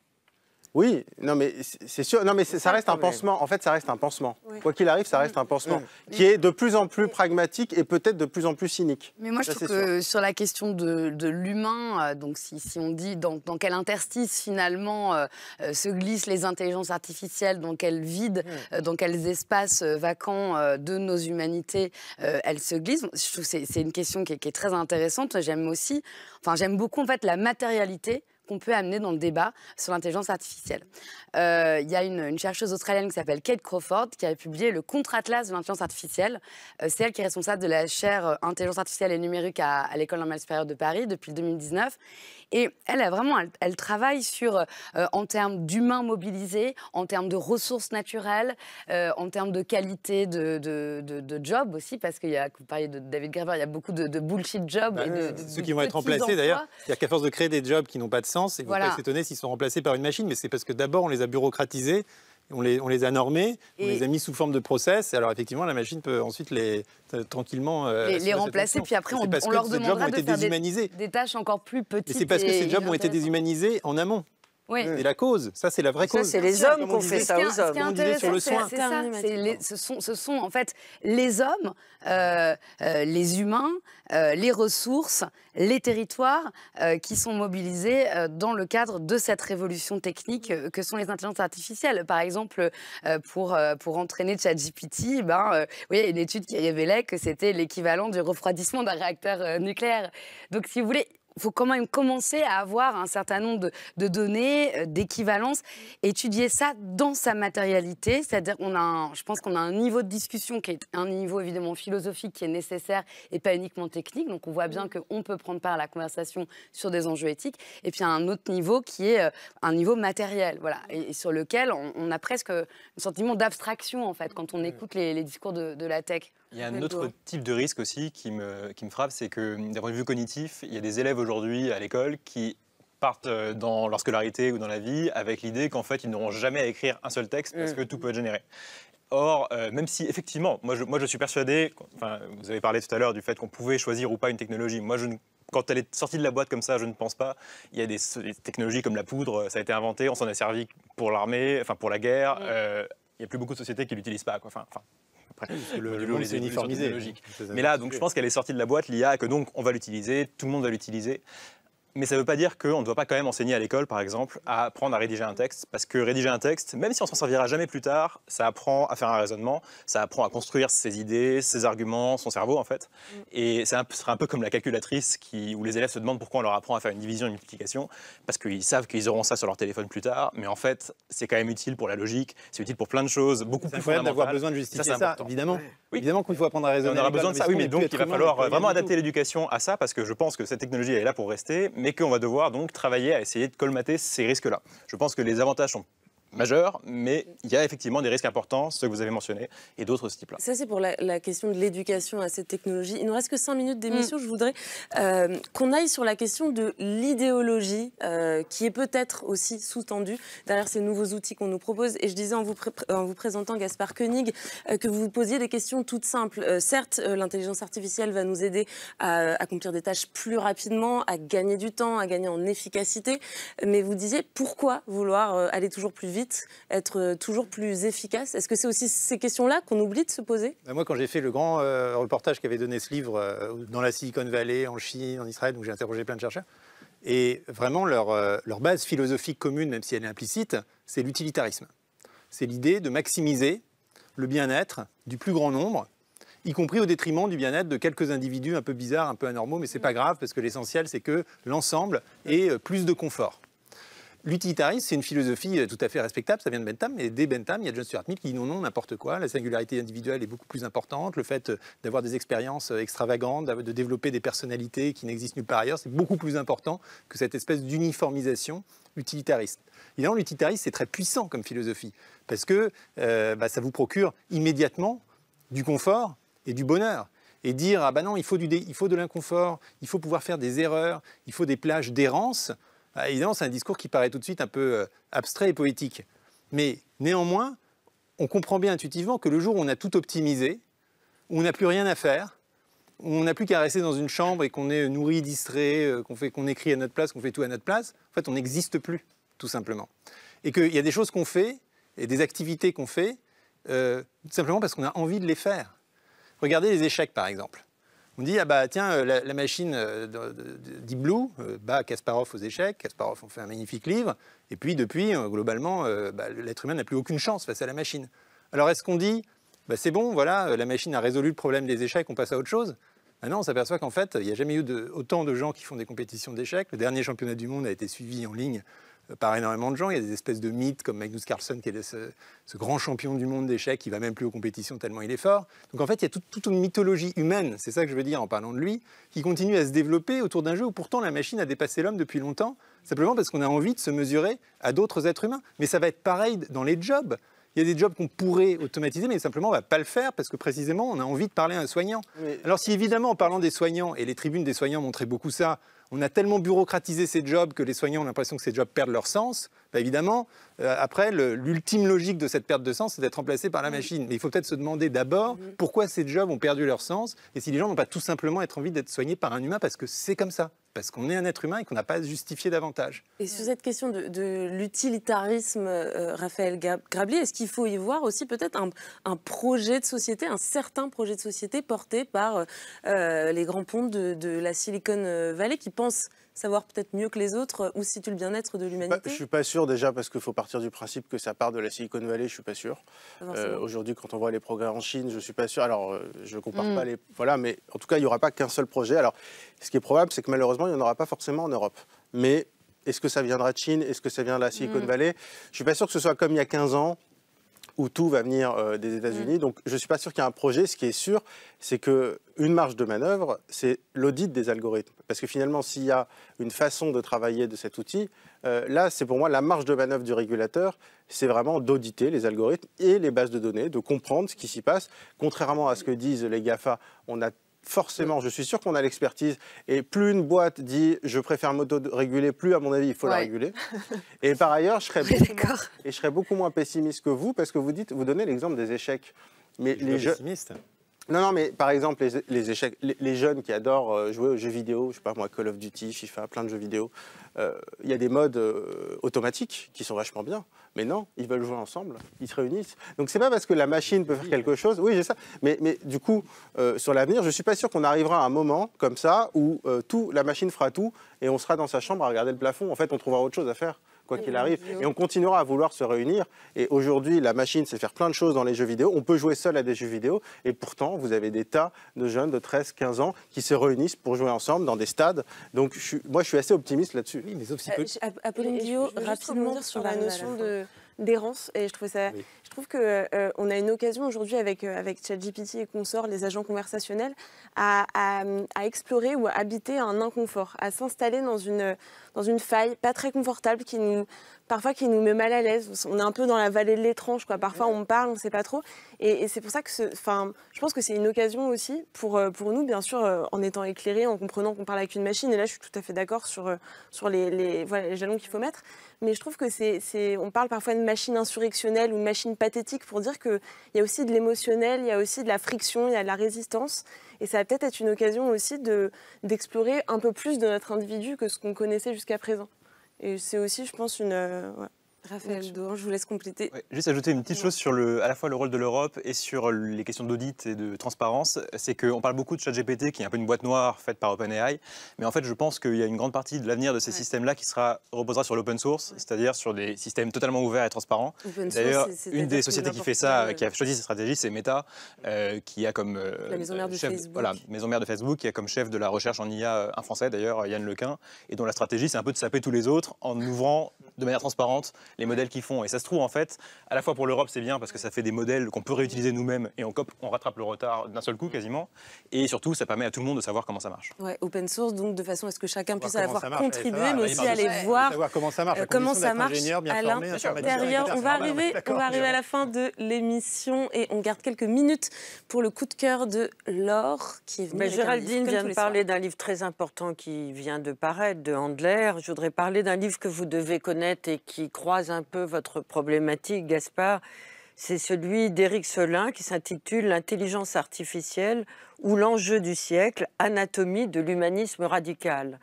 Oui, non mais c'est sûr, non mais ça reste un pansement. En fait, ça reste un pansement. Quoi qu'il arrive, ça reste un pansement qui est de plus en plus pragmatique et peut-être de plus en plus cynique. Mais moi, je trouve que sur la question de, l'humain, euh, donc si, on dit dans, quel interstice finalement euh, euh, se glissent les intelligences artificielles, dans quel vide, dans quels espaces vacants de nos humanités elles se glissent, je trouve c'est une question qui est, qui est très intéressante. J'aime aussi, enfin j'aime beaucoup en fait la matérialité on peut amener dans le débat sur l'intelligence artificielle. Euh, il y a une, chercheuse australienne qui s'appelle Kate Crawford qui a publié le contre-atlas de l'intelligence artificielle. Euh, c'est elle qui est responsable de la chaire euh, intelligence artificielle et numérique à, l'école normale supérieure de Paris depuis 2019. Et elle, a vraiment, elle, travaille sur, en termes d'humains mobilisés, en termes de ressources naturelles, en termes de qualité de, de, job aussi, parce que vous parliez de David Graeber, il y a beaucoup de, bullshit jobs. Bah ceux qui vont être remplacés d'ailleurs. C'est-à-dire qu'à force de créer des jobs qui n'ont pas de sens, et vous ne s'étonner s'ils sont remplacés par une machine, mais c'est parce que d'abord on les a bureaucratisés on les, a normés, on les a mis sous forme de process. alors effectivement, la machine peut ensuite les tranquillement euh, les, remplacer. Puis après, on, leur demandera de faire des, des, tâches encore plus petites. Et c'est parce que ces jobs ont été déshumanisés en amont. Oui. C'est la cause. Ça, c'est la vraie cause. C'est les hommes qui ont fait ça aux hommes. On sur le soin. C'est ça. ce, sont, ce sont en fait les hommes, euh, euh, les humains, euh, les ressources, les territoires qui sont mobilisés dans le cadre de cette révolution technique que sont les intelligences artificielles. Par exemple, pour, pour entraîner ChatGPT, ben, il y a une étude qui révélait que c'était l'équivalent du refroidissement d'un réacteur nucléaire. Donc, si vous voulez, faut quand même commencer à avoir un certain nombre de, données, euh, d'équivalences, étudier ça dans sa matérialité. C'est-à-dire qu'on a, je pense qu'on a un niveau de discussion qui est un niveau évidemment philosophique qui est nécessaire et pas uniquement technique. Donc on voit bien mm. qu'on peut prendre part à la conversation sur des enjeux éthiques. Et puis un autre niveau qui est euh, un niveau matériel, voilà, et, sur lequel on, a presque un sentiment d'abstraction en fait quand on écoute les, discours de la tech. Il y a un autre type de risque aussi qui me, frappe, c'est que hum, d'un point de vue cognitif, il y a des élèves aujourd'hui à l'école qui partent euh, dans leur scolarité ou dans la vie avec l'idée qu'en fait, ils n'auront jamais à écrire un seul texte parce mm. que tout peut être généré. Or, euh, même si effectivement, moi je, moi je suis persuadé, enfin, vous avez parlé tout à l'heure du fait qu'on pouvait choisir ou pas une technologie. Moi, je quand elle est sortie de la boîte comme ça, je ne pense pas. Il y a des, technologies comme la poudre, ça a été inventé, on s'en est servi pour l'armée, enfin pour la guerre. Mm. Euh, il n'y a plus beaucoup de sociétés qui l'utilisent pas. Quoi. enfin, le, Logique. Mais là, donc, je pense qu'elle est sortie de la boîte, l'IA, que donc on va l'utiliser, tout le monde va l'utiliser. Mais ça ne veut pas dire qu'on ne doit pas quand même enseigner à l'école, par exemple, à apprendre à rédiger un texte, parce que rédiger un texte, même si on s'en servira jamais plus tard, ça apprend à faire un raisonnement, ça apprend à construire ses idées, ses arguments, son cerveau, en fait. Mm. Et ça sera un peu comme la calculatrice qui, où les élèves se demandent pourquoi on leur apprend à faire une division, une multiplication, parce qu'ils savent qu'ils auront ça sur leur téléphone plus tard, mais en fait, c'est quand même utile pour la logique, c'est utile pour plein de choses, beaucoup plus fondamentales. d'avoir besoin de justifier ça, évidemment. Évidemment qu'il faut apprendre à raisonner. on aura besoin de ça, oui, mais donc il va falloir vraiment adapter l'éducation à ça, parce que je pense que cette technologie est là pour rester, mais qu'on va devoir donc travailler à essayer de colmater ces risques-là. Je pense que les avantages sont Majeur, mais il y a effectivement des risques importants, ceux que vous avez mentionnés, et d'autres de ce type-là. Ça, c'est pour la, question de l'éducation à cette technologie. Il nous reste que 5 minutes d'émission. Mm. Je voudrais euh, qu'on aille sur la question de l'idéologie euh, qui est peut-être aussi sous-tendue derrière ces nouveaux outils qu'on nous propose. Et je disais en vous, en vous présentant Gaspard Koenig euh, que vous vous posiez des questions toutes simples. certes, l'intelligence artificielle va nous aider à accomplir des tâches plus rapidement, à gagner du temps, à gagner en efficacité. Mais vous disiez pourquoi vouloir aller toujours plus vite être euh, toujours plus efficace Est-ce que c'est aussi ces questions-là qu'on oublie de se poser bah, Moi, quand j'ai fait le grand euh, reportage reportage avait donné ce livre euh, dans la Silicon Valley, en Chine, en Israël, où j'ai interrogé plein de chercheurs, et vraiment leur, leur base philosophique commune, même si elle est implicite, c'est l'utilitarisme. C'est l'idée de maximiser le bien-être du plus grand nombre y compris au détriment du bien-être de quelques individus un peu bizarres, un peu anormaux, mais c'est pas grave parce que l'essentiel c'est que l'ensemble ait plus de confort. L'utilitarisme, c'est une philosophie euh, tout à fait respectable, ça vient de Bentham, mais dès Bentham, il y a John Stuart Mill qui dit non, non, n'importe quoi. La singularité individuelle est beaucoup plus importante, le fait euh, d'avoir des expériences euh, extravagantes, de développer des personnalités qui n'existent nulle part ailleurs, c'est beaucoup plus important que cette espèce d'uniformisation utilitariste. là, l'utilitarisme, c'est très puissant comme philosophie, parce que bah, ça vous procure immédiatement du confort et du bonheur et dire ah ben non, il faut, du il faut de l'inconfort, il faut pouvoir faire des erreurs, il faut des plages d'errance. Bah, évidemment, c'est un discours qui paraît tout de suite un peu euh, abstrait et poétique. Mais néanmoins, on comprend bien intuitivement que le jour où on a tout optimisé, où on n'a plus rien à faire, où on n'a plus qu'à rester dans une chambre et qu'on est nourri, distrait, euh, qu'on fait, qu'on écrit à notre place, qu'on fait tout à notre place, en fait, on n'existe plus, tout simplement. Et qu'il y a des choses qu'on fait et des activités qu'on fait tout euh, simplement parce qu'on a envie de les faire. Regardez les échecs, par exemple. On dit, ah bah tiens, euh, la, machine euh, Deep Blue euh, bat Kasparov aux échecs, Kasparov on fait un magnifique livre, et puis depuis, globalement, bah, l'être humain n'a plus aucune chance face à la machine. Alors est-ce qu'on dit, bah, c'est bon, voilà, la machine a résolu le problème des échecs, on passe à autre chose ah Non, on s'aperçoit qu'en fait, il n'y a jamais eu autant de gens qui font des compétitions d'échecs. Le dernier championnat du monde a été suivi en ligne par énormément de gens. Il y a des espèces de mythes comme Magnus Carlsen, qui est ce, grand champion du monde d'échecs, qui va même plus aux compétitions tellement il est fort. Donc en fait, il y a toute, une mythologie humaine, c'est ça que je veux dire en parlant de lui, qui continue à se développer autour d'un jeu où pourtant la machine a dépassé l'homme depuis longtemps, simplement parce qu'on a envie de se mesurer à d'autres êtres humains. Mais ça va être pareil dans les jobs. Il y a des jobs qu'on pourrait automatiser, mais simplement on ne va pas le faire parce que précisément on a envie de parler à un soignant. Alors si évidemment en parlant des soignants, et les tribunes des soignants montraient beaucoup ça, on a tellement bureaucratisé ces jobs que les soignants ont l'impression que ces jobs perdent leur sens. Bah, évidemment, euh, après, l'ultime logique de cette perte de sens, c'est d'être remplacé par la machine. Mais il faut peut-être se demander d'abord pourquoi ces jobs ont perdu leur sens et si les gens n'ont pas tout simplement être envie d'être soignés par un humain parce que c'est comme ça parce qu'on est un être humain et qu'on n'a pas à se justifier davantage. Et sur cette question de, l'utilitarisme, euh, Raphaël Grabli, est-ce qu'il faut y voir aussi peut-être un, projet de société, un certain projet de société porté par euh, euh, les grands ponts de, la Silicon Valley qui pensent savoir peut-être mieux que les autres euh, où situe le bien-être de l'humanité Je ne suis pas sûr déjà parce qu'il faut partir du principe que ça part de la Silicon Valley, je ne suis pas sûr. Ah euh, aujourd'hui, quand on voit les progrès en Chine, je ne suis pas sûr. Alors, euh, je ne compare mm. pas les... Voilà, mais en tout cas, il n'y aura pas qu'un seul projet. Alors, ce qui est probable, c'est que malheureusement, il n'y en aura pas forcément en Europe. Mais est-ce que ça viendra de Chine Est-ce que ça vient de la Silicon mm. Valley Je ne suis pas sûr que ce soit comme il y a 15 ans, où tout va venir euh, des États-Unis. Mm. Donc je ne suis pas sûr qu'il y ait un projet. Ce qui est sûr, c'est qu'une marge de manœuvre, c'est l'audit des algorithmes. Parce que finalement, s'il y a une façon de travailler de cet outil, euh, là, c'est pour moi la marge de manœuvre du régulateur, c'est vraiment d'auditer les algorithmes et les bases de données, de comprendre ce qui s'y passe. Contrairement à ce que disent les GAFA, on a Forcément, je suis sûr qu'on a l'expertise. Et plus une boîte dit je préfère m'auto-réguler, plus à mon avis il faut la réguler. Et par ailleurs, je serais, *laughs* beaucoup moins, et je serais beaucoup moins pessimiste que vous parce que vous dites, vous donnez l'exemple des échecs. Mais je les, pessimistes. Non, non, mais par exemple, les, échecs, les, jeunes qui adorent euh, jouer aux jeux vidéo, je sais pas moi, Call of Duty, FIFA, plein de jeux vidéo, euh, il y a des modes euh, automatiques qui sont vachement bien. Mais non, ils veulent jouer ensemble, ils se réunissent. Donc c'est pas parce que la machine peut faire quelque chose. Oui, j'ai ça. Mais, du coup, sur l'avenir, je ne suis pas sûr qu'on arrivera à un moment comme ça où tout, la machine fera tout et on sera dans sa chambre à regarder le plafond. En fait, on trouvera autre chose à faire quoi qu'il arrive. Et on continuera à vouloir se réunir. Et aujourd'hui, la machine sait faire plein de choses dans les jeux vidéo. On peut jouer seul à des jeux vidéo. Et pourtant, vous avez des tas de jeunes de 13, 15 ans qui se réunissent pour jouer ensemble dans des stades. Donc, je moi, je suis assez optimiste là-dessus. Oui, mais aussi... Euh, Apolline rapidement sur la notion de d'errance. Et je trouve, ça, je trouve que euh, on a une occasion aujourd'hui avec, euh, avec ChatGPT et consorts, les agents conversationnels, à, explorer ou à habiter un inconfort, à s'installer dans une, dans une faille pas très confortable qui nous parfois qui nous met mal à l'aise. On est un peu dans la vallée de l'étrange, quoi. Parfois on parle, on ne sait pas trop. Et, c'est pour ça que, enfin, je pense que c'est une occasion aussi pour euh, pour nous, bien sûr, euh, en étant éclairés, en comprenant qu'on parle avec une machine. Et là, je suis tout à fait d'accord sur euh, sur les, les, jalons qu'il faut mettre. Mais je trouve que c'est, on parle parfois de machine insurrectionnelle ou de machine pathétique pour dire que il y a aussi de l'émotionnel, il y a aussi de la friction, il y a de la résistance. Et ça va peut-être être une occasion aussi de d'explorer un peu plus de notre individu que ce qu'on connaissait jusqu'à présent. Et c'est aussi, je pense, une, euh, Raphaël je vous laisse compléter. juste ajouter une petite chose sur le, à la fois le rôle de l'Europe et sur les questions d'audit et de transparence. C'est qu'on parle beaucoup de ChatGPT, qui est un peu une boîte noire faite par OpenAI. Mais en fait, je pense qu'il y a une grande partie de l'avenir de ces systèmes-là qui sera, reposera sur l'open source, c'est-à-dire sur des systèmes totalement ouverts et transparents. D'ailleurs, une des sociétés qui fait ça, euh, qui a choisi cette stratégie, c'est Meta, euh, qui a comme. Euh, la maison mère de Facebook. Voilà, maison mère de Facebook, qui a comme chef de la recherche en IA un Français, d'ailleurs, Yann Lequin, et dont la stratégie, c'est un peu de saper tous les autres en ouvrant de manière transparente les modèles qu'ils font. Et ça se trouve, en fait, à la fois pour l'Europe, c'est bien parce que ça fait des modèles qu'on peut réutiliser nous-mêmes et on, on rattrape le retard d'un seul coup quasiment. Et surtout, ça permet à tout le monde de savoir comment ça marche. Ouais, open source, donc de façon à ce que chacun puisse avoir la contribuer, mais aussi aller voir comment ça marche. Euh, comment ça marche à l'intérieur. On va arriver, on va arriver à la fin de l'émission et on garde quelques minutes pour le coup de cœur de Laure qui est Géraldine vient de parler d'un livre très important qui vient de paraître de Handler. Je voudrais parler d'un livre que vous devez connaître et qui croise un peu votre problématique, Gaspard, c'est celui d'Éric Solin qui s'intitule L'intelligence artificielle ou l'enjeu du siècle, anatomie de l'humanisme radical.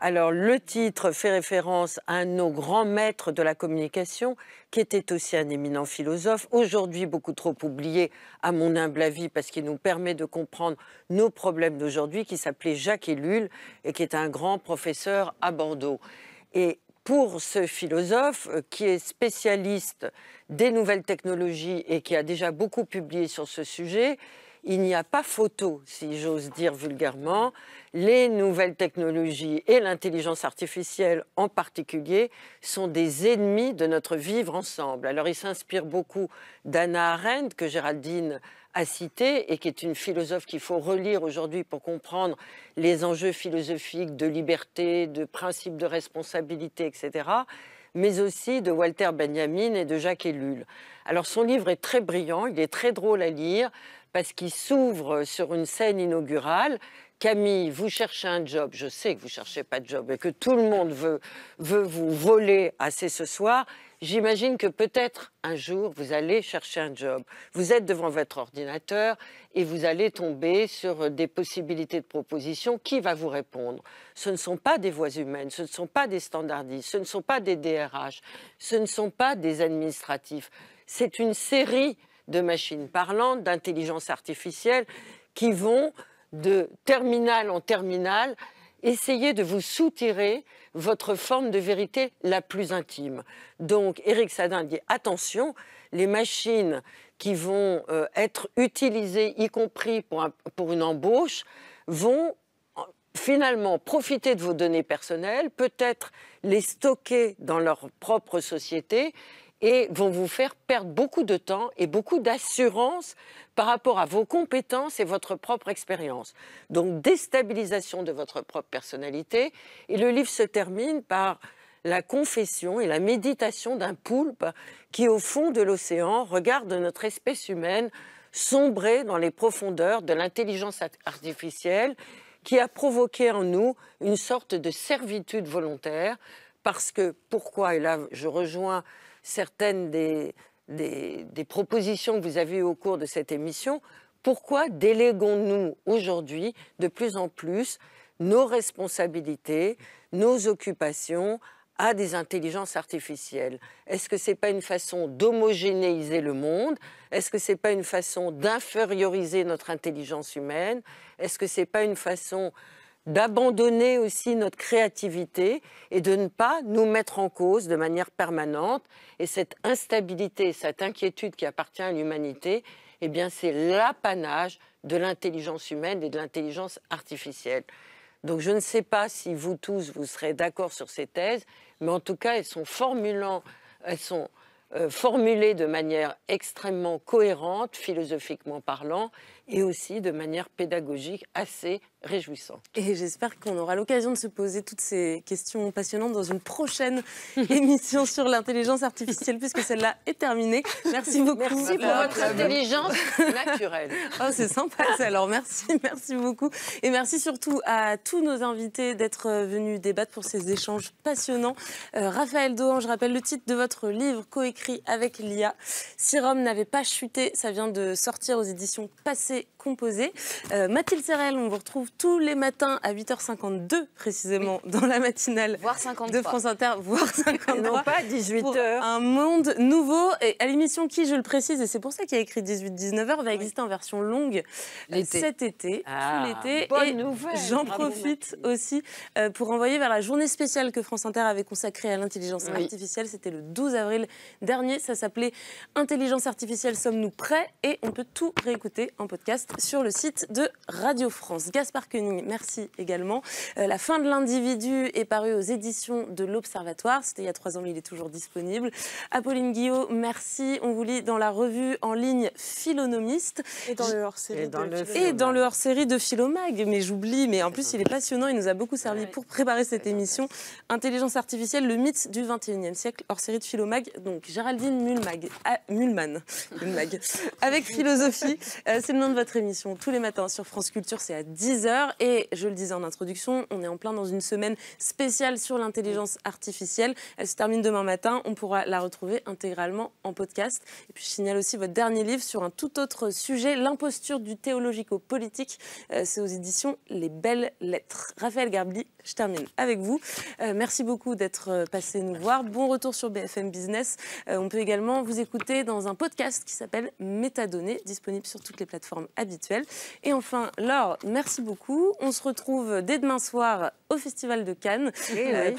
Alors le titre fait référence à un de nos grands maîtres de la communication, qui était aussi un éminent philosophe, aujourd'hui beaucoup trop oublié à mon humble avis, parce qu'il nous permet de comprendre nos problèmes d'aujourd'hui, qui s'appelait Jacques Ellul et qui est un grand professeur à Bordeaux. Et pour ce philosophe euh, qui est spécialiste des nouvelles technologies et qui a déjà beaucoup publié sur ce sujet, il n'y a pas photo, si j'ose dire vulgairement. Les nouvelles technologies et l'intelligence artificielle en particulier sont des ennemis de notre vivre ensemble. Alors il s'inspire beaucoup d'Anna Arendt, que Géraldine à citer et qui est une philosophe qu'il faut relire aujourd'hui pour comprendre les enjeux philosophiques de liberté, de principe de responsabilité, etc., mais aussi de Walter Benjamin et de Jacques Ellul. Alors son livre est très brillant, il est très drôle à lire parce qu'il s'ouvre sur une scène inaugurale. Camille, vous cherchez un job, je sais que vous ne cherchez pas de job et que tout le monde veut vous voler assez ce soir. J'imagine que peut-être un jour, vous allez chercher un job. Vous êtes devant votre ordinateur et vous allez tomber sur euh, des possibilités de proposition. Qui va vous répondre Ce ne sont pas des voix humaines, ce ne sont pas des standardistes, ce ne sont pas des DRH, ce ne sont pas des administratifs. C'est une série de machines parlantes, d'intelligence artificielle, qui vont de terminal en terminal essayez de vous soutirer votre forme de vérité la plus intime. Donc Eric Sadin dit attention, les machines qui vont euh, être utilisées, y compris pour, pour une embauche, vont euh, finalement profiter de vos données personnelles, peut-être les stocker dans leur propre société et vont vous faire perdre beaucoup de temps et beaucoup d'assurance par rapport à vos compétences et votre propre expérience. Donc déstabilisation de votre propre personnalité. Et le livre se termine par la confession et la méditation d'un poulpe qui, au fond de l'océan, regarde notre espèce humaine sombrer dans les profondeurs de l'intelligence artificielle qui a provoqué en nous une sorte de servitude volontaire parce que, pourquoi, et là je rejoins certaines des, des, propositions que vous avez eues au cours de cette émission, pourquoi déléguons-nous aujourd'hui de plus en plus nos responsabilités, nos occupations à des intelligences artificielles Est-ce que ce n'est pas une façon d'homogénéiser le monde Est-ce que ce n'est pas une façon d'inférioriser notre intelligence humaine Est-ce que ce n'est pas une façon d'abandonner aussi notre créativité et de ne pas nous mettre en cause de manière permanente. Et cette instabilité, cette inquiétude qui appartient à l'humanité, eh bien, c'est l'apanage de l'intelligence humaine et de l'intelligence artificielle. Donc je ne sais pas si vous tous, vous serez d'accord sur ces thèses, mais en tout cas, elles sont, formulant, elles sont euh, formulées de manière extrêmement cohérente, philosophiquement parlant, et aussi de manière pédagogique assez réjouissant. Et j'espère qu'on aura l'occasion de se poser toutes ces questions passionnantes dans une prochaine *laughs* émission sur l'intelligence artificielle, puisque celle-là est terminée. Merci beaucoup. Merci pour votre intelligence naturelle. Oh, c'est sympa Alors merci, merci beaucoup. Et merci surtout à tous nos invités d'être euh, venus débattre pour ces échanges passionnants. Euh, Raphaël Dohan, je rappelle le titre de votre livre coécrit avec l'IA. Si Rome n'avait pas chuté, ça vient de sortir aux éditions Passé Composé. Euh, Mathilde Serrel, on vous retrouve tous les matins à 8h52 précisément dans la matinale de France Inter, voire 53. non pas 18h. Un monde nouveau et à l'émission qui, je le précise, et c'est pour ça qu'il y a écrit 18-19h, va exister en version longue euh, cet été, tout ah, l'été. et nouvelle. J'en profite aussi euh, pour envoyer vers la journée spéciale que France Inter avait consacrée à l'intelligence artificielle. C'était le 12 avril dernier. Ça s'appelait Intelligence artificielle, sommes-nous prêts Et on peut tout réécouter en podcast sur le site de Radio France. Gaspard merci également. Euh, la fin de l'individu est parue aux éditions de l'Observatoire. C'était il y a trois ans, mais il est toujours disponible. Apolline Guillot, merci. On vous lit dans la revue en ligne Philonomiste. Et dans le hors-série. Et dans de... le, hors-série de Philomag. Mais j'oublie, mais en plus, il est passionnant. Il nous a beaucoup servi pour préparer cette émission. Intelligence artificielle, le mythe du 21e siècle, hors-série de Philomag. Donc, Géraldine Mulmag, ah, Mulman, *laughs* avec philosophie. Euh, c'est le nom de votre émission. Tous les matins sur France Culture, c'est à 10h. Et je le disais en introduction, on est en plein dans une semaine spéciale sur l'intelligence artificielle. Elle se termine demain matin. On pourra la retrouver intégralement en podcast. Et puis je signale aussi votre dernier livre sur un tout autre sujet, l'imposture du théologico-politique. Euh, c'est aux éditions Les Belles Lettres. Raphaël Garbli, je termine avec vous. Euh, merci beaucoup d'être euh, passé nous voir. Bon retour sur BFM Business. Euh, on peut également vous écouter dans un podcast qui s'appelle Métadonnées, disponible sur toutes les plateformes habituelles. Et enfin, Laure, merci beaucoup. On se retrouve dès demain soir au Festival de Cannes, Et eh euh, eh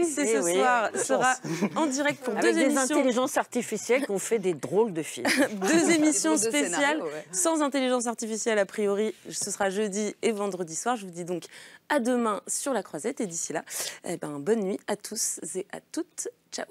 eh ce soir sera en direct pour Avec deux des intelligences artificielles qu'on fait des drôles de films. *laughs* deux émissions spéciales sans intelligence artificielle a priori. Ce sera jeudi et vendredi soir. Je vous dis donc à demain sur la Croisette et d'ici là, ben, bonne nuit à tous et à toutes. Ciao.